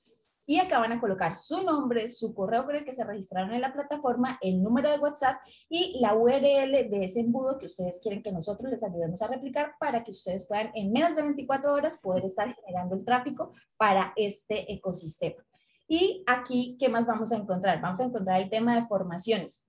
y acá van a colocar su nombre, su correo con el que se registraron en la plataforma, el número de WhatsApp y la URL de ese embudo que ustedes quieren que nosotros les ayudemos a replicar para que ustedes puedan en menos de 24 horas poder estar generando el tráfico para este ecosistema. Y aquí, ¿qué más vamos a encontrar? Vamos a encontrar el tema de formaciones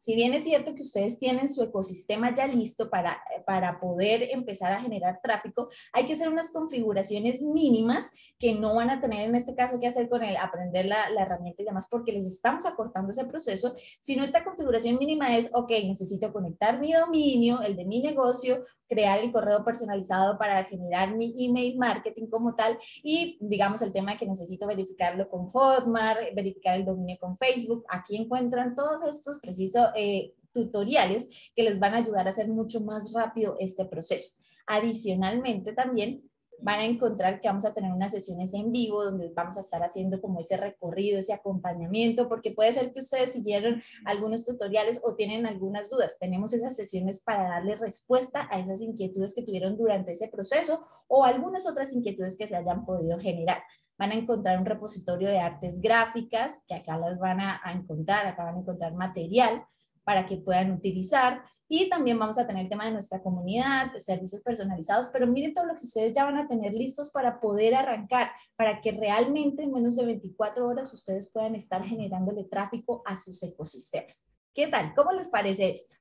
si bien es cierto que ustedes tienen su ecosistema ya listo para, eh, para poder empezar a generar tráfico, hay que hacer unas configuraciones mínimas que no van a tener en este caso que hacer con el aprender la, herramienta y demás, porque les estamos acortando ese proceso, si no esta configuración mínima es, ok, necesito conectar mi dominio, el de mi negocio, crear el correo personalizado para generar mi email marketing como tal y digamos el tema que necesito verificarlo con Hotmart, verificar el dominio con Facebook, aquí encuentran todos estos precisos eh, tutoriales que les van a ayudar a hacer mucho más rápido este proceso. Adicionalmente también van a encontrar que vamos a tener unas sesiones en vivo donde vamos a estar haciendo como ese recorrido, ese acompañamiento, porque puede ser que ustedes siguieron algunos tutoriales o tienen algunas dudas. Tenemos esas sesiones para darle respuesta a esas inquietudes que tuvieron durante ese proceso o algunas otras inquietudes que se hayan podido generar. Van a encontrar un repositorio de artes gráficas, que acá las van a encontrar, acá van a encontrar material para que puedan utilizar. Y también vamos a tener el tema de nuestra comunidad, de servicios personalizados, pero miren todo lo que ustedes ya van a tener listos para poder arrancar, para que realmente en menos de 24 horas ustedes puedan estar generándole tráfico a sus ecosistemas. ¿Qué tal? ¿Cómo les parece esto?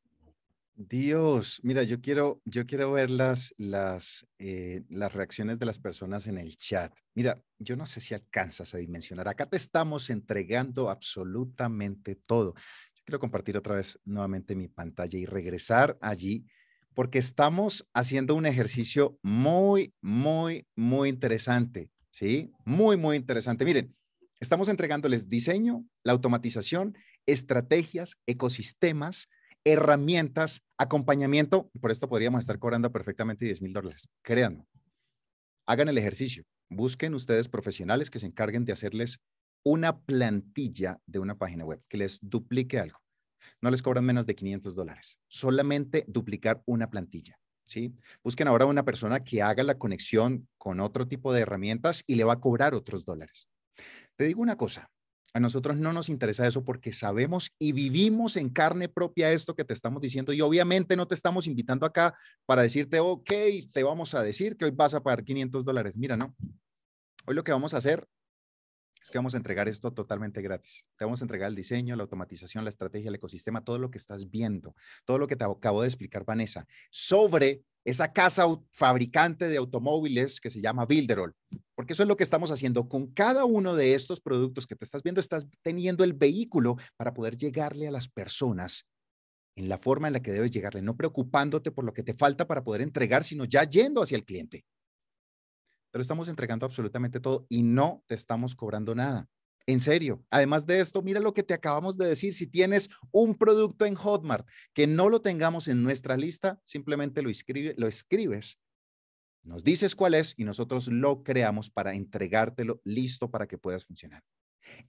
Dios, mira, yo quiero, yo quiero ver las, las, eh, las reacciones de las personas en el chat. Mira, yo no sé si alcanzas a dimensionar. Acá te estamos entregando absolutamente todo quiero compartir otra vez nuevamente mi pantalla y regresar allí porque estamos haciendo un ejercicio muy, muy, muy interesante, ¿sí? Muy, muy interesante. Miren, estamos entregándoles diseño, la automatización, estrategias, ecosistemas, herramientas, acompañamiento. Por esto podríamos estar cobrando perfectamente 10 mil dólares. Créanme, hagan el ejercicio. Busquen ustedes profesionales que se encarguen de hacerles una plantilla de una página web, que les duplique algo. No les cobran menos de 500 dólares. Solamente duplicar una plantilla. ¿sí? Busquen ahora una persona que haga la conexión con otro tipo de herramientas y le va a cobrar otros dólares. Te digo una cosa, a nosotros no nos interesa eso porque sabemos y vivimos en carne propia esto que te estamos diciendo y obviamente no te estamos invitando acá para decirte, ok, te vamos a decir que hoy vas a pagar 500 dólares. Mira, no. Hoy lo que vamos a hacer es que vamos a entregar esto totalmente gratis. Te vamos a entregar el diseño, la automatización, la estrategia, el ecosistema, todo lo que estás viendo, todo lo que te acabo de explicar Vanessa, sobre esa casa fabricante de automóviles que se llama Builderall. Porque eso es lo que estamos haciendo. Con cada uno de estos productos que te estás viendo, estás teniendo el vehículo para poder llegarle a las personas en la forma en la que debes llegarle, no preocupándote por lo que te falta para poder entregar, sino ya yendo hacia el cliente. Te estamos entregando absolutamente todo y no te estamos cobrando nada. En serio. Además de esto, mira lo que te acabamos de decir. Si tienes un producto en Hotmart que no lo tengamos en nuestra lista, simplemente lo, lo escribes, nos dices cuál es y nosotros lo creamos para entregártelo listo para que puedas funcionar.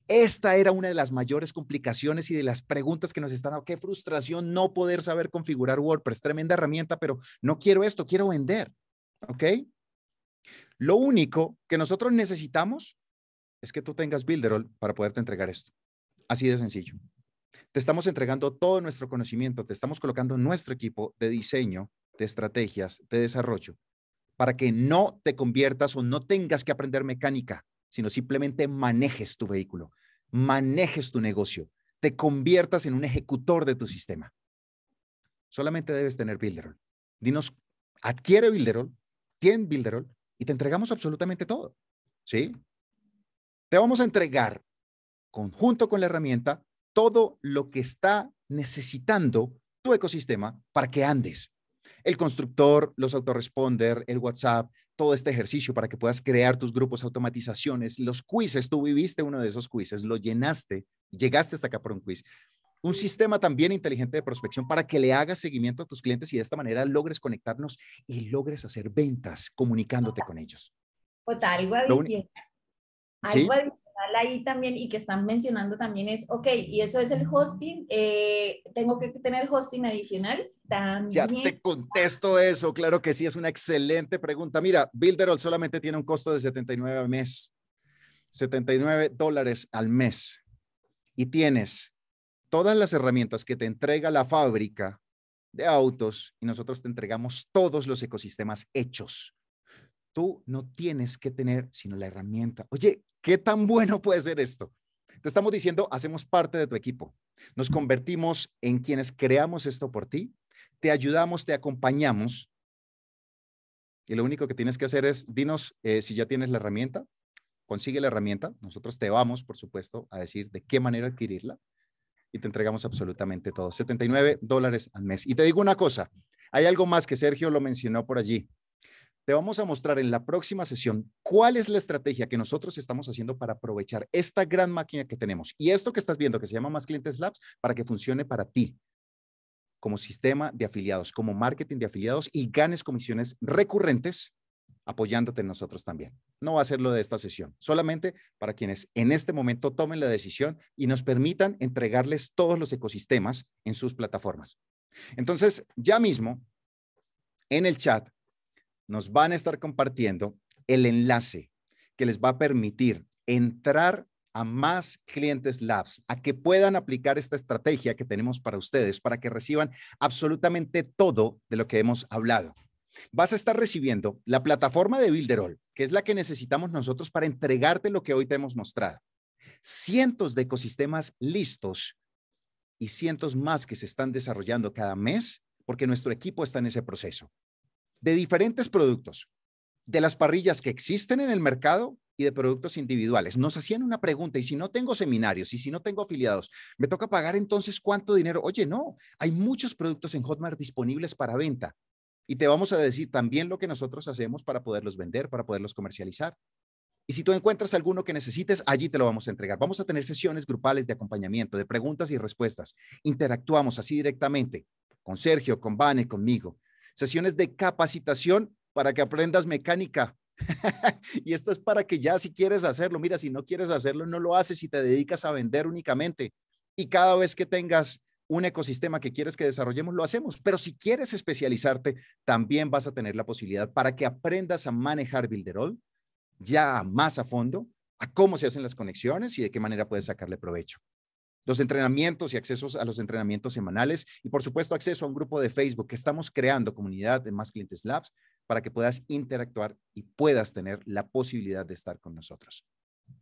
Esta era una de las mayores complicaciones y de las preguntas que nos están dando. Oh, qué frustración no poder saber configurar WordPress. Tremenda herramienta, pero no quiero esto, quiero vender. ¿Ok? Lo único que nosotros necesitamos es que tú tengas Builderall para poderte entregar esto. Así de sencillo. Te estamos entregando todo nuestro conocimiento, te estamos colocando nuestro equipo de diseño, de estrategias, de desarrollo, para que no te conviertas o no tengas que aprender mecánica, sino simplemente manejes tu vehículo, manejes tu negocio, te conviertas en un ejecutor de tu sistema. Solamente debes tener Builderall. Dinos, adquiere Builderall, tiene Builderall y te entregamos absolutamente todo. ¿Sí? Te vamos a entregar, conjunto con la herramienta, todo lo que está necesitando tu ecosistema para que andes. El constructor, los autoresponder, el WhatsApp, todo este ejercicio para que puedas crear tus grupos, automatizaciones, los quizzes. Tú viviste uno de esos quizzes, lo llenaste, llegaste hasta acá por un quiz un sistema también inteligente de prospección para que le hagas seguimiento a tus clientes y de esta manera logres conectarnos y logres hacer ventas comunicándote con ellos. Jota, pues, algo adicional, algo adicional ahí también y que están mencionando también es, ok, y eso es el hosting, eh, tengo que tener hosting adicional. También. Ya te contesto eso, claro que sí, es una excelente pregunta. Mira, Builderall solamente tiene un costo de 79 al mes, 79 dólares al mes. Y tienes todas las herramientas que te entrega la fábrica de autos y nosotros te entregamos todos los ecosistemas hechos. Tú no tienes que tener sino la herramienta. Oye, ¿qué tan bueno puede ser esto? Te estamos diciendo, hacemos parte de tu equipo. Nos convertimos en quienes creamos esto por ti, te ayudamos, te acompañamos. Y lo único que tienes que hacer es, dinos eh, si ya tienes la herramienta, consigue la herramienta. Nosotros te vamos, por supuesto, a decir de qué manera adquirirla y te entregamos absolutamente todo. 79 dólares al mes. Y te digo una cosa, hay algo más que Sergio lo mencionó por allí. Te vamos a mostrar en la próxima sesión cuál es la estrategia que nosotros estamos haciendo para aprovechar esta gran máquina que tenemos y esto que estás viendo que se llama Más Clientes Labs para que funcione para ti como sistema de afiliados, como marketing de afiliados y ganes comisiones recurrentes apoyándote en nosotros también. No va a ser lo de esta sesión, solamente para quienes en este momento tomen la decisión y nos permitan entregarles todos los ecosistemas en sus plataformas. Entonces, ya mismo, en el chat, nos van a estar compartiendo el enlace que les va a permitir entrar a más clientes labs, a que puedan aplicar esta estrategia que tenemos para ustedes, para que reciban absolutamente todo de lo que hemos hablado vas a estar recibiendo la plataforma de Builderall, que es la que necesitamos nosotros para entregarte lo que hoy te hemos mostrado. Cientos de ecosistemas listos y cientos más que se están desarrollando cada mes porque nuestro equipo está en ese proceso. De diferentes productos, de las parrillas que existen en el mercado y de productos individuales. Nos hacían una pregunta, y si no tengo seminarios, y si no tengo afiliados, ¿me toca pagar entonces cuánto dinero? Oye, no, hay muchos productos en Hotmart disponibles para venta. Y te vamos a decir también lo que nosotros hacemos para poderlos vender, para poderlos comercializar. Y si tú encuentras alguno que necesites, allí te lo vamos a entregar. Vamos a tener sesiones grupales de acompañamiento, de preguntas y respuestas. Interactuamos así directamente con Sergio, con Vane, conmigo. Sesiones de capacitación para que aprendas mecánica. y esto es para que ya si quieres hacerlo, mira, si no quieres hacerlo, no lo haces y te dedicas a vender únicamente. Y cada vez que tengas un ecosistema que quieres que desarrollemos, lo hacemos. Pero si quieres especializarte, también vas a tener la posibilidad para que aprendas a manejar Builderall ya más a fondo, a cómo se hacen las conexiones y de qué manera puedes sacarle provecho. Los entrenamientos y accesos a los entrenamientos semanales y por supuesto acceso a un grupo de Facebook que estamos creando comunidad de Más Clientes Labs para que puedas interactuar y puedas tener la posibilidad de estar con nosotros.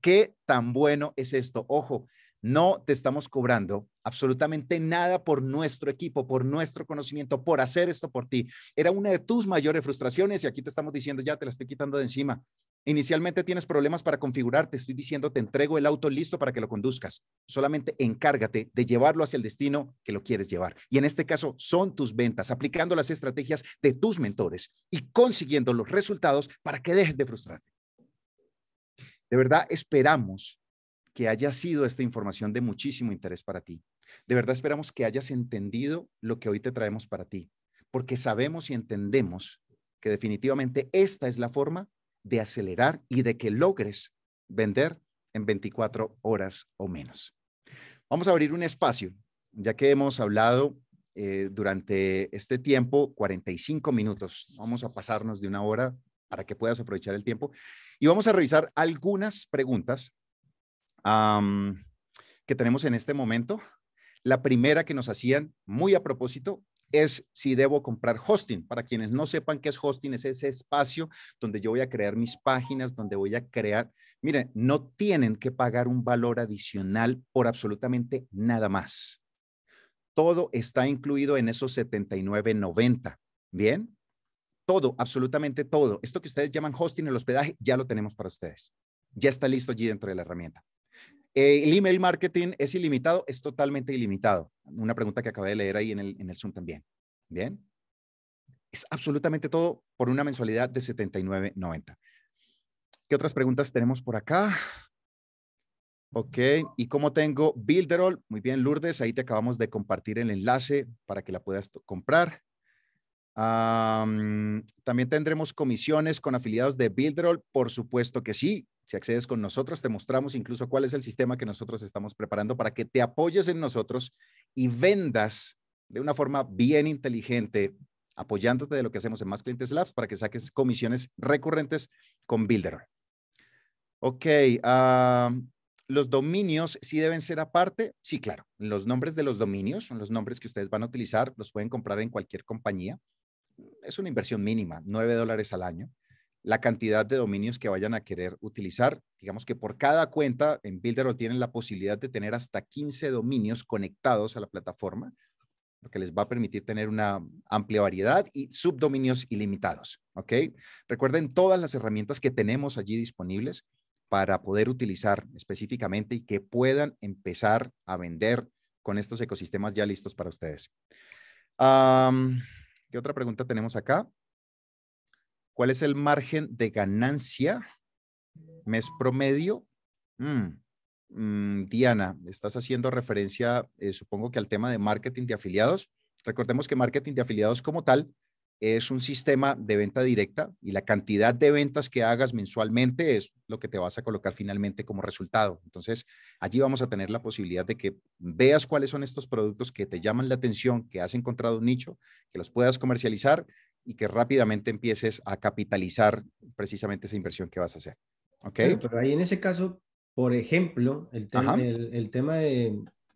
¿Qué tan bueno es esto? Ojo, no te estamos cobrando absolutamente nada por nuestro equipo, por nuestro conocimiento, por hacer esto por ti. Era una de tus mayores frustraciones y aquí te estamos diciendo, ya te la estoy quitando de encima. Inicialmente tienes problemas para configurarte. te estoy diciendo, te entrego el auto listo para que lo conduzcas. Solamente encárgate de llevarlo hacia el destino que lo quieres llevar. Y en este caso son tus ventas, aplicando las estrategias de tus mentores y consiguiendo los resultados para que dejes de frustrarte. De verdad, esperamos que haya sido esta información de muchísimo interés para ti. De verdad esperamos que hayas entendido lo que hoy te traemos para ti, porque sabemos y entendemos que definitivamente esta es la forma de acelerar y de que logres vender en 24 horas o menos. Vamos a abrir un espacio, ya que hemos hablado eh, durante este tiempo, 45 minutos, vamos a pasarnos de una hora para que puedas aprovechar el tiempo, y vamos a revisar algunas preguntas que tenemos en este momento. La primera que nos hacían muy a propósito es si debo comprar hosting. Para quienes no sepan qué es hosting, es ese espacio donde yo voy a crear mis páginas, donde voy a crear, miren, no tienen que pagar un valor adicional por absolutamente nada más. Todo está incluido en esos 79.90. ¿Bien? Todo, absolutamente todo. Esto que ustedes llaman hosting, el hospedaje, ya lo tenemos para ustedes. Ya está listo allí dentro de la herramienta. Eh, el email marketing es ilimitado, es totalmente ilimitado. Una pregunta que acabé de leer ahí en el, en el Zoom también. Bien. Es absolutamente todo por una mensualidad de 79.90. ¿Qué otras preguntas tenemos por acá? Ok, ¿y cómo tengo Builderall? Muy bien, Lourdes, ahí te acabamos de compartir el enlace para que la puedas comprar. También tendremos comisiones con afiliados de Builderall, por supuesto que sí. Si accedes con nosotros, te mostramos incluso cuál es el sistema que nosotros estamos preparando para que te apoyes en nosotros y vendas de una forma bien inteligente, apoyándote de lo que hacemos en Más Clientes Labs para que saques comisiones recurrentes con Builder. Ok, ah, los dominios sí deben ser aparte. Sí, claro, los nombres de los dominios son los nombres que ustedes van a utilizar, los pueden comprar en cualquier compañía. Es una inversión mínima, 9 dólares al año la cantidad de dominios que vayan a querer utilizar. Digamos que por cada cuenta en Builderall tienen la posibilidad de tener hasta 15 dominios conectados a la plataforma, lo que les va a permitir tener una amplia variedad y subdominios ilimitados. ¿Ok? Recuerden todas las herramientas que tenemos allí disponibles para poder utilizar específicamente y que puedan empezar a vender con estos ecosistemas ya listos para ustedes. ¿Qué otra pregunta tenemos acá? ¿Cuál es el margen de ganancia mes promedio? Mm, mm, Diana, estás haciendo referencia, eh, supongo que al tema de marketing de afiliados. Recordemos que marketing de afiliados como tal es un sistema de venta directa y la cantidad de ventas que hagas mensualmente es lo que te vas a colocar finalmente como resultado. Entonces, allí vamos a tener la posibilidad de que veas cuáles son estos productos que te llaman la atención, que has encontrado un nicho, que los puedas comercializar y que rápidamente empieces a capitalizar precisamente esa inversión que vas a hacer. ¿Ok? Pero, ahí en ese caso, por ejemplo, el, tema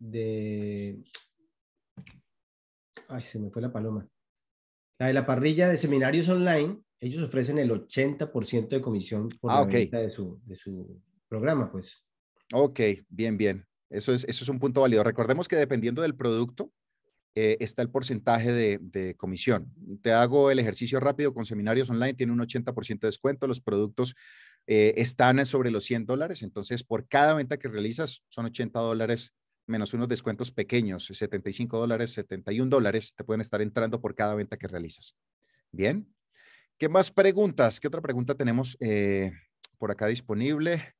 de, Ay, se me fue la paloma. La de la parrilla de seminarios online, ellos ofrecen el 80% de comisión por ah, la venta de su, de su programa, pues. Ok, bien, bien. Eso es, eso es un punto válido. Recordemos que dependiendo del producto, eh, está el porcentaje de, comisión. Te hago el ejercicio rápido con seminarios online, tiene un 80% de descuento, los productos eh, están sobre los 100 dólares, entonces por cada venta que realizas son 80 dólares menos unos descuentos pequeños, 75 dólares, 71 dólares te pueden estar entrando por cada venta que realizas. Bien. ¿Qué más preguntas? ¿Qué otra pregunta tenemos eh, por acá disponible?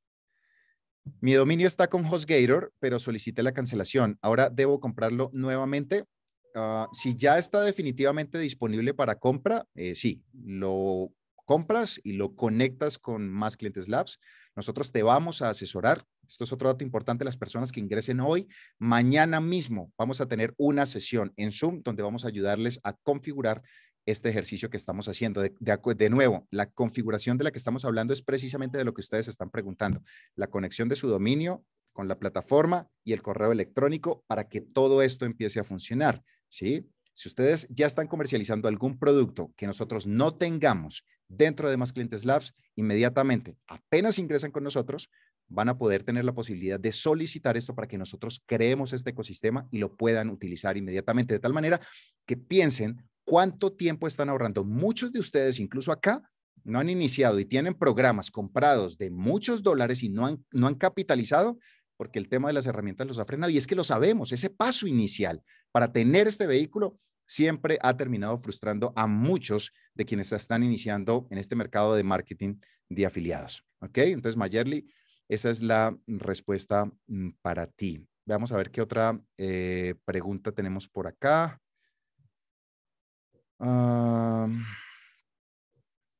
Mi dominio está con HostGator, pero solicité la cancelación. Ahora debo comprarlo nuevamente. Ah, si ya está definitivamente disponible para compra, eh, sí, lo compras y lo conectas con Más Clientes Labs. Nosotros te vamos a asesorar. Esto es otro dato importante. Las personas que ingresen hoy, mañana mismo vamos a tener una sesión en Zoom donde vamos a ayudarles a configurar este ejercicio que estamos haciendo. De, de, nuevo, la configuración de la que estamos hablando es precisamente de lo que ustedes están preguntando. La conexión de su dominio con la plataforma y el correo electrónico para que todo esto empiece a funcionar. Si ustedes ya están comercializando algún producto que nosotros no tengamos dentro de Más Clientes Labs, inmediatamente, apenas ingresan con nosotros, van a poder tener la posibilidad de solicitar esto para que nosotros creemos este ecosistema y lo puedan utilizar inmediatamente, de tal manera que piensen cuánto tiempo están ahorrando. Muchos de ustedes, incluso acá, no han iniciado y tienen programas comprados de muchos dólares y no no han capitalizado porque el tema de las herramientas los ha frenado. Y es que lo sabemos, ese paso inicial para tener este vehículo siempre ha terminado frustrando a muchos de quienes están iniciando en este mercado de marketing de afiliados. ¿Ok? Entonces, Mayerly, esa es la respuesta mm, para ti. Vamos a ver qué otra eh, pregunta tenemos por acá. Ah,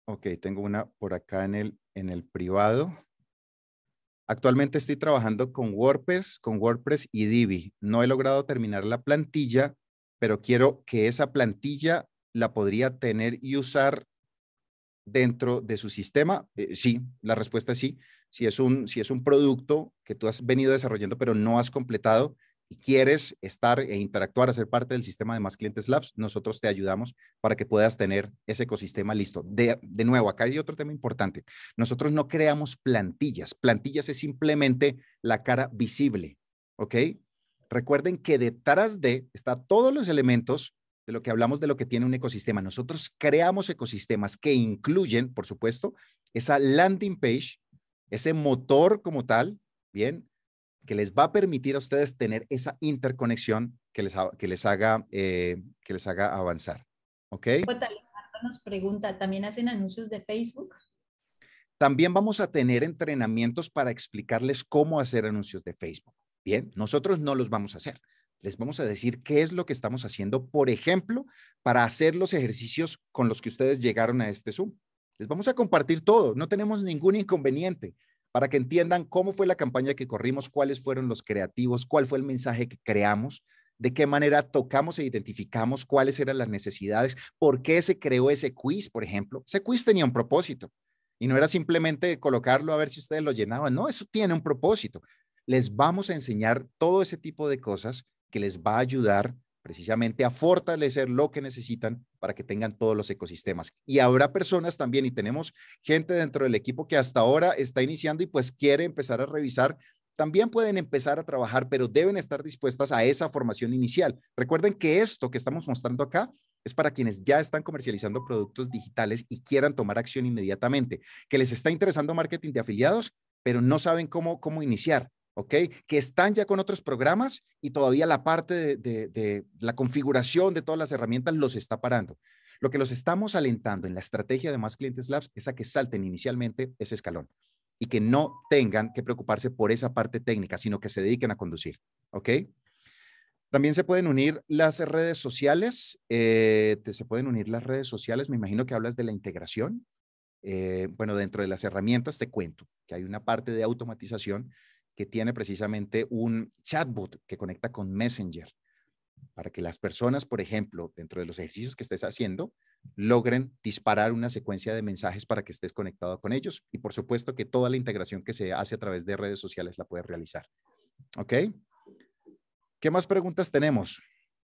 ok, tengo una por acá en el, en el privado. Actualmente estoy trabajando con WordPress, con WordPress y Divi. No he logrado terminar la plantilla, pero quiero que esa plantilla la podría tener y usar dentro de su sistema? Eh, sí, la respuesta es sí. Si es, un, si es un producto que tú has venido desarrollando pero no has completado, y quieres estar e interactuar, hacer parte del sistema de Más Clientes Labs, nosotros te ayudamos para que puedas tener ese ecosistema listo. De, nuevo, acá hay otro tema importante. Nosotros no creamos plantillas. Plantillas es simplemente la cara visible, ¿ok? Recuerden que detrás de está todos los elementos de lo que hablamos de lo que tiene un ecosistema. Nosotros creamos ecosistemas que incluyen, por supuesto, esa landing page, ese motor como tal, bien, que les va a permitir a ustedes tener esa interconexión que les, haga, eh, que les haga avanzar. ¿Ok? Pues, nos pregunta, ¿también hacen anuncios de Facebook? También vamos a tener entrenamientos para explicarles cómo hacer anuncios de Facebook. Bien, nosotros no los vamos a hacer. Les vamos a decir qué es lo que estamos haciendo, por ejemplo, para hacer los ejercicios con los que ustedes llegaron a este Zoom. Les vamos a compartir todo, no tenemos ningún inconveniente para que entiendan cómo fue la campaña que corrimos, cuáles fueron los creativos, cuál fue el mensaje que creamos, de qué manera tocamos e identificamos cuáles eran las necesidades, por qué se creó ese quiz, por ejemplo. Ese quiz tenía un propósito y no era simplemente colocarlo a ver si ustedes lo llenaban, no, eso tiene un propósito. Les vamos a enseñar todo ese tipo de cosas que les va a ayudar precisamente a fortalecer lo que necesitan para que tengan todos los ecosistemas. Y habrá personas también, y tenemos gente dentro del equipo que hasta ahora está iniciando y pues quiere empezar a revisar. También pueden empezar a trabajar, pero deben estar dispuestas a esa formación inicial. Recuerden que esto que estamos mostrando acá es para quienes ya están comercializando productos digitales y quieran tomar acción inmediatamente, que les está interesando marketing de afiliados, pero no saben cómo, cómo iniciar. ¿ok? Que están ya con otros programas y todavía la parte de, de, la configuración de todas las herramientas los está parando. Lo que los estamos alentando en la estrategia de Más Clientes Labs es a que salten inicialmente ese escalón y que no tengan que preocuparse por esa parte técnica, sino que se dediquen a conducir, ¿ok? También se pueden unir las redes sociales, eh, se pueden unir las redes sociales, me imagino que hablas de la integración. Eh, bueno, dentro de las herramientas te cuento que hay una parte de automatización que tiene precisamente un chatbot que conecta con Messenger para que las personas, por ejemplo, dentro de los ejercicios que estés haciendo, logren disparar una secuencia de mensajes para que estés conectado con ellos. Y por supuesto que toda la integración que se hace a través de redes sociales la puedes realizar. ¿Ok? ¿Qué más preguntas tenemos?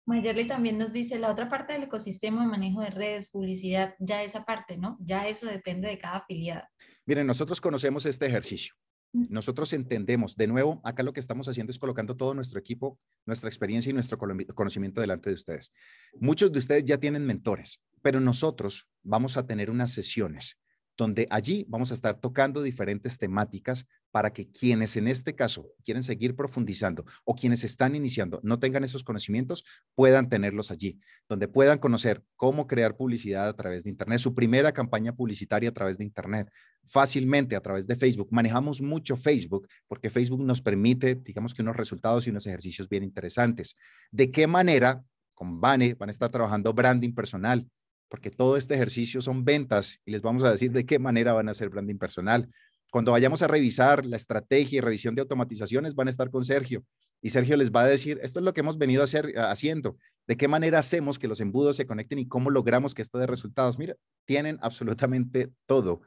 Mayerly también nos dice, la otra parte del ecosistema de manejo de redes, publicidad, ya esa parte, ¿no? Ya eso depende de cada afiliada. Miren, nosotros conocemos este ejercicio. Nosotros entendemos, de nuevo, acá lo que estamos haciendo es colocando todo nuestro equipo, nuestra experiencia y nuestro conocimiento delante de ustedes. Muchos de ustedes ya tienen mentores, pero nosotros vamos a tener unas sesiones donde allí vamos a estar tocando diferentes temáticas para que quienes en este caso quieren seguir profundizando o quienes están iniciando no tengan esos conocimientos, puedan tenerlos allí, donde puedan conocer cómo crear publicidad a través de Internet, su primera campaña publicitaria a través de Internet, fácilmente a través de Facebook. Manejamos mucho Facebook porque Facebook nos permite, digamos que unos resultados y unos ejercicios bien interesantes. ¿De qué manera? Con van a estar trabajando branding personal, porque todo este ejercicio son ventas y les vamos a decir de qué manera van a hacer branding personal. Cuando vayamos a revisar la estrategia y revisión de automatizaciones, van a estar con Sergio y Sergio les va a decir, esto es lo que hemos venido hacer, haciendo, de qué manera hacemos que los embudos se conecten y cómo logramos que esto dé resultados. Mira, tienen absolutamente todo,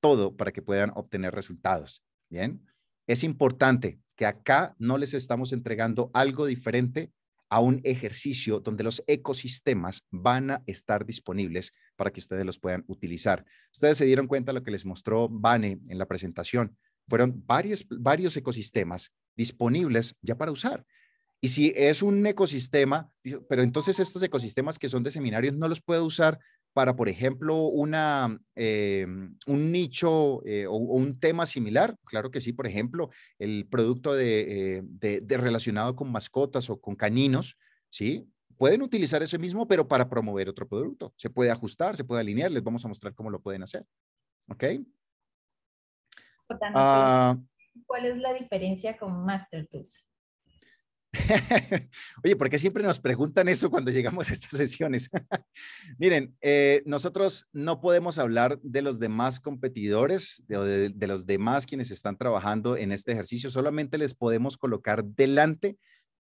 todo para que puedan obtener resultados. Bien, es importante que acá no les estamos entregando algo diferente a un ejercicio donde los ecosistemas van a estar disponibles para que ustedes los puedan utilizar. Ustedes se dieron cuenta lo que les mostró Bane en la presentación. Fueron varios, varios ecosistemas disponibles ya para usar. Y si es un ecosistema, pero entonces estos ecosistemas que son de seminarios no los puedo usar para, por ejemplo, una, em, un nicho eh, o, un tema similar? Claro que sí, por ejemplo, el producto eh, de, relacionado con mascotas o con caninos, ¿sí? Pueden utilizar ese mismo, pero para promover otro producto. Se puede ajustar, se puede alinear, les vamos a mostrar cómo lo pueden hacer. ¿Ok? Ah. ¿Cuál es la diferencia con Master Tools? Oye, ¿por qué siempre nos preguntan eso cuando llegamos a estas sesiones? Miren, eh, nosotros no podemos hablar de los demás competidores, de, de, los demás quienes están trabajando en este ejercicio, solamente les podemos colocar delante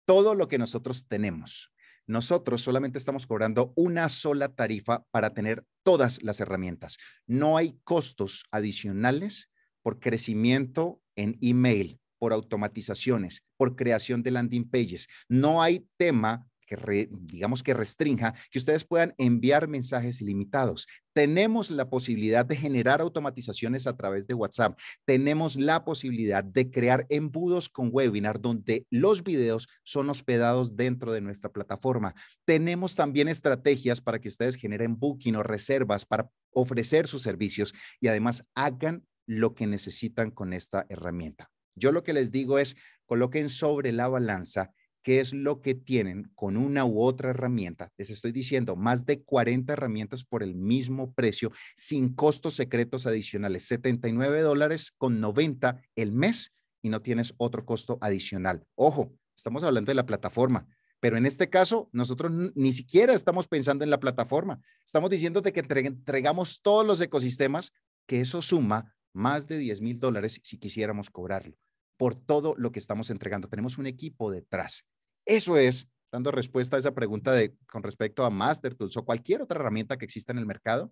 todo lo que nosotros tenemos. Nosotros solamente estamos cobrando una sola tarifa para tener todas las herramientas. No hay costos adicionales por crecimiento en email por automatizaciones, por creación de landing pages. No hay tema que digamos que restrinja que ustedes puedan enviar mensajes ilimitados. Tenemos la posibilidad de generar automatizaciones a través de WhatsApp. Tenemos la posibilidad de crear embudos con webinar donde los videos son hospedados dentro de nuestra plataforma. Tenemos también estrategias para que ustedes generen booking o reservas para ofrecer sus servicios y además hagan lo que necesitan con esta herramienta. Yo lo que les digo es, coloquen sobre la balanza qué es lo que tienen con una u otra herramienta. Les estoy diciendo, más de 40 herramientas por el mismo precio, sin costos secretos adicionales, 79 dólares con 90 el mes y no tienes otro costo adicional. Ojo, estamos hablando de la plataforma, pero en este caso nosotros ni siquiera estamos pensando en la plataforma. Estamos diciéndote que entregamos todos los ecosistemas, que eso suma más de 10 mil dólares si quisiéramos cobrarlo, por todo lo que estamos entregando. Tenemos un equipo detrás. Eso es, dando respuesta a esa pregunta de, con respecto a Master Tools o cualquier otra herramienta que exista en el mercado,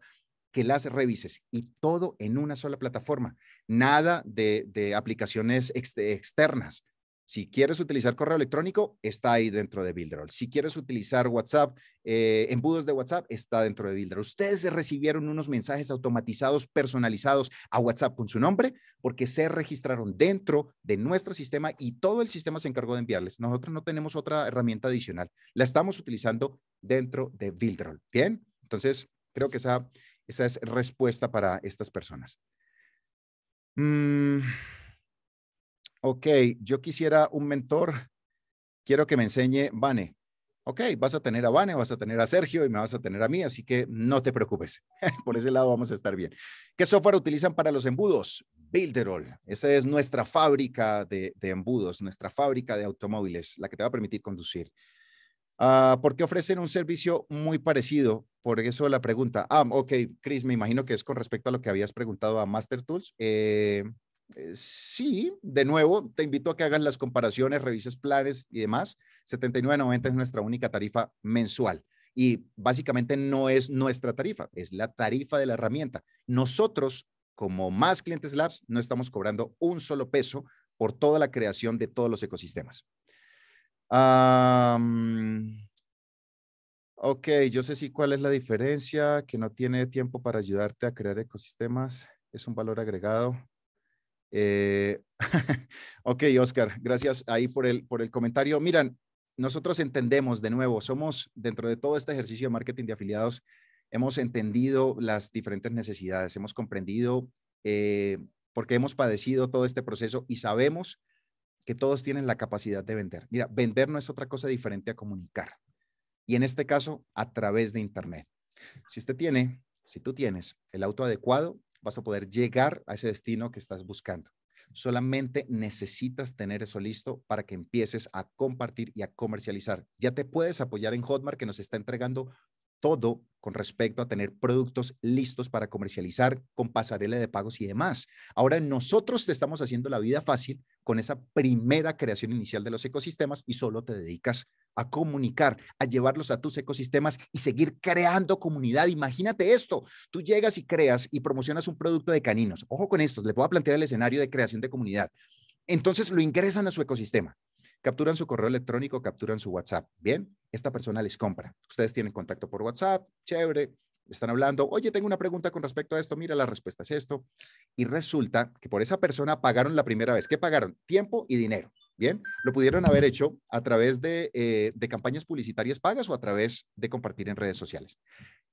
que las revises y todo en una sola plataforma. Nada de, de aplicaciones externas. Si quieres utilizar correo electrónico, está ahí dentro de Builderall. Si quieres utilizar WhatsApp, eh, embudos de WhatsApp, está dentro de Builderall. Ustedes recibieron unos mensajes automatizados, personalizados a WhatsApp con su nombre, porque se registraron dentro de nuestro sistema y todo el sistema se encargó de enviarles. Nosotros no tenemos otra herramienta adicional. La estamos utilizando dentro de Builderall. ¿Bien? Entonces, creo que esa, esa es respuesta para estas personas. Mm ok, yo quisiera un mentor, quiero que me enseñe Vane. Ok, vas a tener a Vane, vas a tener a Sergio y me vas a tener a mí, así que no te preocupes. Por ese lado vamos a estar bien. ¿Qué software utilizan para los embudos? Builderall. Esa es nuestra fábrica de, embudos, nuestra fábrica de automóviles, la que te va a permitir conducir. Ah, ¿Por porque ofrecen un servicio muy parecido. Por eso la pregunta. Ah, ok, Chris, me imagino que es con respecto a lo que habías preguntado a Master Tools. Eh, eh, sí, de nuevo, te invito a que hagan las comparaciones, revises planes y demás. 79.90 es nuestra única tarifa mensual y básicamente no es nuestra tarifa, es la tarifa de la herramienta. Nosotros, como más clientes labs, no estamos cobrando un solo peso por toda la creación de todos los ecosistemas. ok, yo sé si cuál es la diferencia, que no tiene tiempo para ayudarte a crear ecosistemas, es un valor agregado. Eh, ok, Oscar, gracias ahí por el, por el comentario. Miran, nosotros entendemos de nuevo, somos dentro de todo este ejercicio de marketing de afiliados, hemos entendido las diferentes necesidades, hemos comprendido eh, porque hemos padecido todo este proceso y sabemos que todos tienen la capacidad de vender. Mira, vender no es otra cosa diferente a comunicar. Y en este caso, a través de Internet. Si usted tiene, si tú tienes el auto adecuado, vas a poder llegar a ese destino que estás buscando. Solamente necesitas tener eso listo para que empieces a compartir y a comercializar. Ya te puedes apoyar en Hotmart que nos está entregando todo con respecto a tener productos listos para comercializar con pasarela de pagos y demás. Ahora nosotros te estamos haciendo la vida fácil con esa primera creación inicial de los ecosistemas y solo te dedicas a comunicar, a llevarlos a tus ecosistemas y seguir creando comunidad. Imagínate esto, tú llegas y creas y promocionas un producto de caninos. Ojo con esto, les voy a plantear el escenario de creación de comunidad. Entonces lo ingresan a su ecosistema. Capturan su correo electrónico, capturan su WhatsApp. Bien, esta persona les compra. Ustedes tienen contacto por WhatsApp, chévere, están hablando, oye, tengo una pregunta con respecto a esto, mira, la respuesta es esto. Y resulta que por esa persona pagaron la primera vez. ¿Qué pagaron? Tiempo y dinero. Bien, lo pudieron haber hecho a través de, eh, de campañas publicitarias pagas o a través de compartir en redes sociales.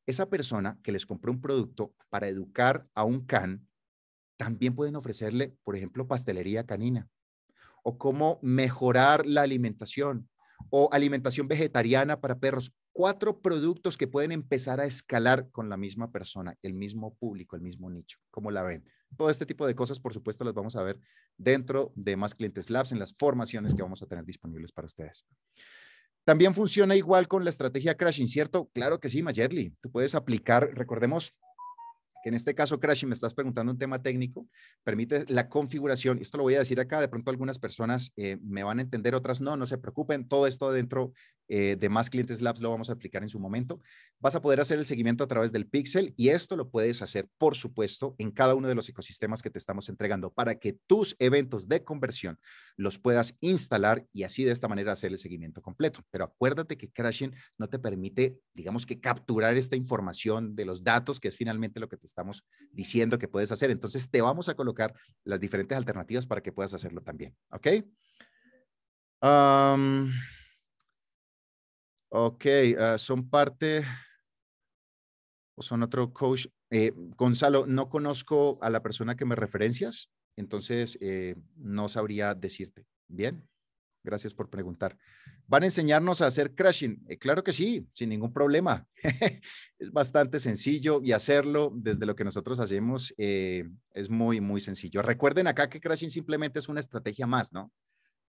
Esa persona que les compró un producto para educar a un can, también pueden ofrecerle, por ejemplo, pastelería canina o cómo mejorar la alimentación o alimentación vegetariana para perros. Cuatro productos que pueden empezar a escalar con la misma persona, el mismo público, el mismo nicho, como la ven. Todo este tipo de cosas, por supuesto, las vamos a ver dentro de Más Clientes Labs, en las formaciones que vamos a tener disponibles para ustedes. También funciona igual con la estrategia crashing, ¿cierto? Claro que sí, Mayerly. Tú puedes aplicar, recordemos, que en este caso, Crashing, me estás preguntando un tema técnico, permite la configuración, y esto lo voy a decir acá, de pronto algunas personas eh, me van a entender, otras no, no se preocupen, todo esto dentro eh, de más clientes labs lo vamos a aplicar en su momento. Vas a poder hacer el seguimiento a través del pixel y esto lo puedes hacer, por supuesto, en cada uno de los ecosistemas que te estamos entregando para que tus eventos de conversión los puedas instalar y así de esta manera hacer el seguimiento completo. Pero acuérdate que Crashing no te permite, digamos que capturar esta información de los datos, que es finalmente lo que te estamos diciendo que puedes hacer. Entonces te vamos a colocar las diferentes alternativas para que puedas hacerlo también. ¿Ok? ok, ah, son parte o son otro coach. Eh, Gonzalo, no conozco a la persona que me referencias, entonces eh, no sabría decirte. Bien. Gracias por preguntar. ¿Van a enseñarnos a hacer crashing? Eh, claro que sí, sin ningún problema. es bastante sencillo y hacerlo desde lo que nosotros hacemos eh, es muy, muy sencillo. Recuerden acá que crashing simplemente es una estrategia más, ¿no?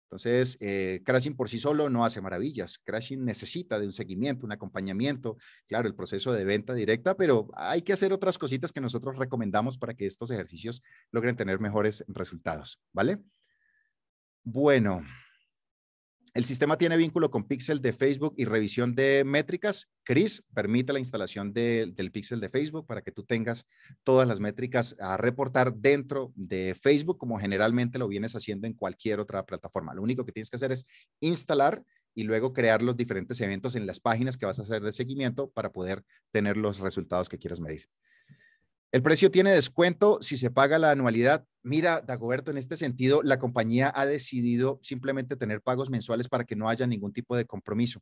Entonces, eh, crashing por sí solo no hace maravillas. Crashing necesita de un seguimiento, un acompañamiento, claro, el proceso de venta directa, pero hay que hacer otras cositas que nosotros recomendamos para que estos ejercicios logren tener mejores resultados, ¿vale? Bueno, el sistema tiene vínculo con Pixel de Facebook y revisión de métricas. Chris permite la instalación del Pixel de Facebook para que tú tengas todas las métricas a reportar dentro de Facebook, como generalmente lo vienes haciendo en cualquier otra plataforma. Lo único que tienes que hacer es instalar y luego crear los diferentes eventos en las páginas que vas a hacer de seguimiento para poder tener los resultados que quieras medir. El precio tiene descuento si se paga la anualidad. Mira, Dagoberto, en este sentido, la compañía ha decidido simplemente tener pagos mensuales para que no haya ningún tipo de compromiso.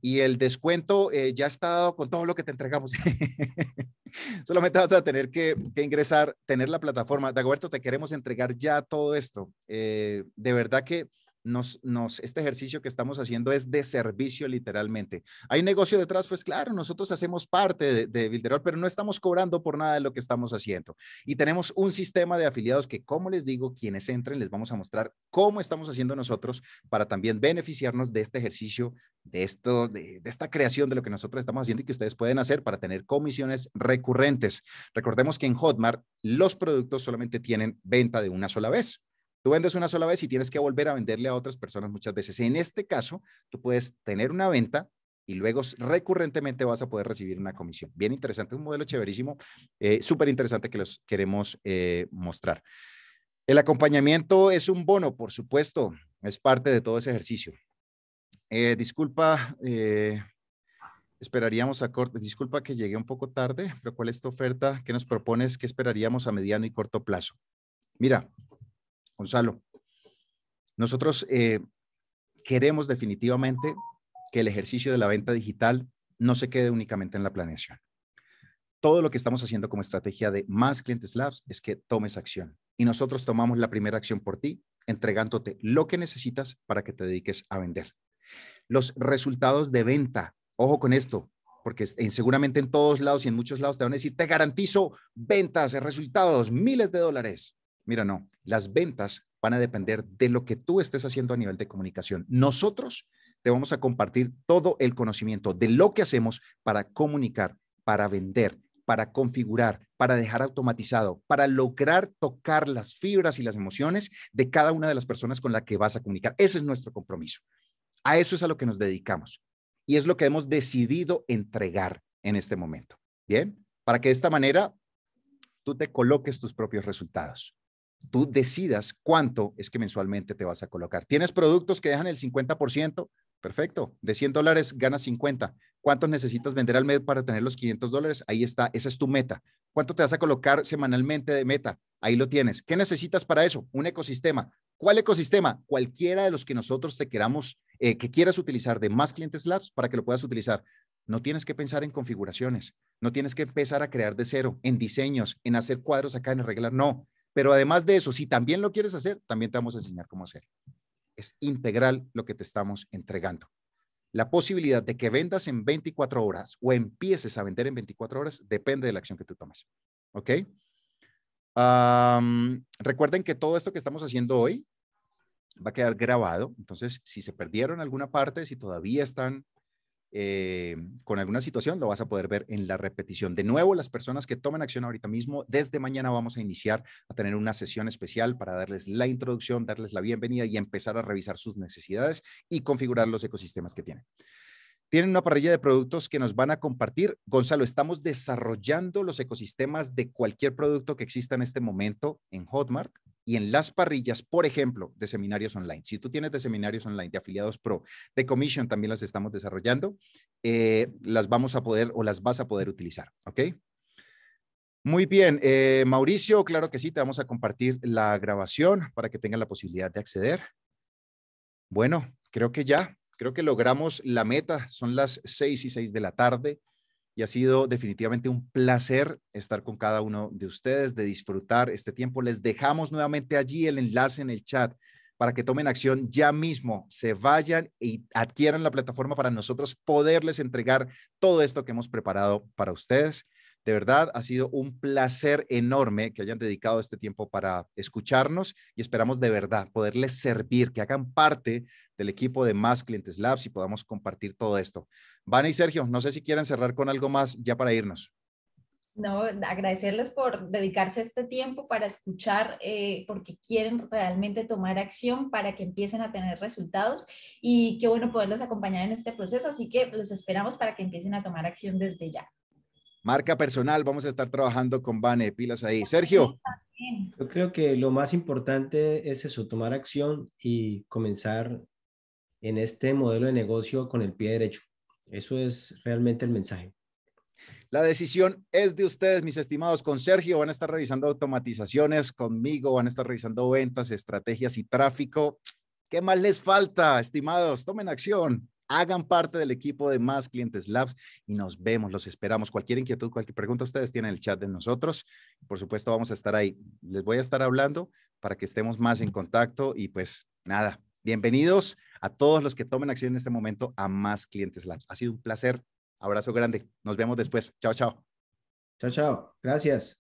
Y el descuento eh, ya está dado con todo lo que te entregamos. Solamente vas a tener que, ingresar, tener la plataforma. Dagoberto, te queremos entregar ya todo esto. Eh, de verdad que nos, este ejercicio que estamos haciendo es de servicio literalmente. Hay negocio detrás, pues claro, nosotros hacemos parte de, de pero no estamos cobrando por nada de lo que estamos haciendo. Y tenemos un sistema de afiliados que, como les digo, quienes entren les vamos a mostrar cómo estamos haciendo nosotros para también beneficiarnos de este ejercicio, de, esto, de esta creación de lo que nosotros estamos haciendo y que ustedes pueden hacer para tener comisiones recurrentes. Recordemos que en Hotmart los productos solamente tienen venta de una sola vez. Tú vendes una sola vez y tienes que volver a venderle a otras personas muchas veces. En este caso, tú puedes tener una venta y luego recurrentemente vas a poder recibir una comisión. Bien interesante, un modelo chéverísimo, eh, súper interesante que los queremos eh, mostrar. El acompañamiento es un bono, por supuesto, es parte de todo ese ejercicio. Eh, disculpa, esperaríamos a corto, disculpa que llegué un poco tarde, pero ¿cuál es tu oferta? ¿Qué nos propones? ¿Qué esperaríamos a mediano y corto plazo? Mira, Gonzalo, nosotros eh, queremos definitivamente que el ejercicio de la venta digital no se quede únicamente en la planeación. Todo lo que estamos haciendo como estrategia de más clientes labs es que tomes acción. Y nosotros tomamos la primera acción por ti, entregándote lo que necesitas para que te dediques a vender. Los resultados de venta, ojo con esto, porque seguramente en todos lados y en muchos lados te van a decir, te garantizo ventas, resultados, miles de dólares mira, no, las ventas van a depender de lo que tú estés haciendo a nivel de comunicación. Nosotros te vamos a compartir todo el conocimiento de lo que hacemos para comunicar, para vender, para configurar, para dejar automatizado, para lograr tocar las fibras y las emociones de cada una de las personas con la que vas a comunicar. Ese es nuestro compromiso. A eso es a lo que nos dedicamos y es lo que hemos decidido entregar en este momento. Bien, para que de esta manera tú te coloques tus propios resultados tú decidas cuánto es que mensualmente te vas a colocar. ¿Tienes productos que dejan el 50%? Perfecto, de 100 dólares ganas 50. ¿Cuánto necesitas vender al mes para tener los 500 dólares? Ahí está, esa es tu meta. ¿Cuánto te vas a colocar semanalmente de meta? Ahí lo tienes. ¿Qué necesitas para eso? Un ecosistema. ¿Cuál ecosistema? Cualquiera de los que nosotros te queramos, eh, que quieras utilizar de más clientes labs para que lo puedas utilizar. No tienes que pensar en configuraciones, no tienes que empezar a crear de cero, en diseños, en hacer cuadros acá, en arreglar. No, pero además de eso, si también lo quieres hacer, también te vamos a enseñar cómo hacer. Es integral lo que te estamos entregando. La posibilidad de que vendas en 24 horas o empieces a vender en 24 horas depende de la acción que tú tomes. ¿Ok? recuerden que todo esto que estamos haciendo hoy va a quedar grabado. Entonces, si se perdieron alguna parte, si todavía están eh, con alguna situación, lo vas a poder ver en la repetición. De nuevo, las personas que tomen acción ahorita mismo, desde mañana vamos a iniciar a tener una sesión especial para darles la introducción, darles la bienvenida y empezar a revisar sus necesidades y configurar los ecosistemas que tienen. Tienen una parrilla de productos que nos van a compartir. Gonzalo, estamos desarrollando los ecosistemas de cualquier producto que exista en este momento en Hotmart y en las parrillas, por ejemplo, de seminarios online. Si tú tienes de seminarios online, de afiliados pro, de commission, también las estamos desarrollando, eh, las vamos a poder o las vas a poder utilizar, ¿ok? Muy bien, eh, Mauricio, claro que sí, te vamos a compartir la grabación para que tengas la posibilidad de acceder. Bueno, creo que ya, creo que logramos la meta, son las seis y seis de la tarde y ha sido definitivamente un placer estar con cada uno de ustedes, de disfrutar este tiempo. Les dejamos nuevamente allí el enlace en el chat para que tomen acción ya mismo, se vayan y adquieran la plataforma para nosotros poderles entregar todo esto que hemos preparado para ustedes. De verdad, ha sido un placer enorme que hayan dedicado este tiempo para escucharnos y esperamos de verdad poderles servir, que hagan parte del equipo de más clientes labs y podamos compartir todo esto. Vane y Sergio, no sé si quieren cerrar con algo más ya para irnos. No, agradecerles por dedicarse este tiempo para escuchar, eh, porque quieren realmente tomar acción para que empiecen a tener resultados y qué bueno poderlos acompañar en este proceso. Así que los esperamos para que empiecen a tomar acción desde ya marca personal, vamos a estar trabajando con Vane, pilas ahí. Sergio. Yo creo que lo más importante es eso, tomar acción y comenzar en este modelo de negocio con el pie derecho. Eso es realmente el mensaje. La decisión es de ustedes, mis estimados. Con Sergio van a estar revisando automatizaciones, conmigo van a estar revisando ventas, estrategias y tráfico. ¿Qué más les falta, estimados? Tomen acción hagan parte del equipo de Más Clientes Labs y nos vemos, los esperamos. Cualquier inquietud, cualquier pregunta, ustedes tienen el chat de nosotros. Por supuesto, vamos a estar ahí. Les voy a estar hablando para que estemos más en contacto y pues nada, bienvenidos a todos los que tomen acción en este momento a Más Clientes Labs. Ha sido un placer. Abrazo grande. Nos vemos después. Chao, chao. Chao, chao. Gracias.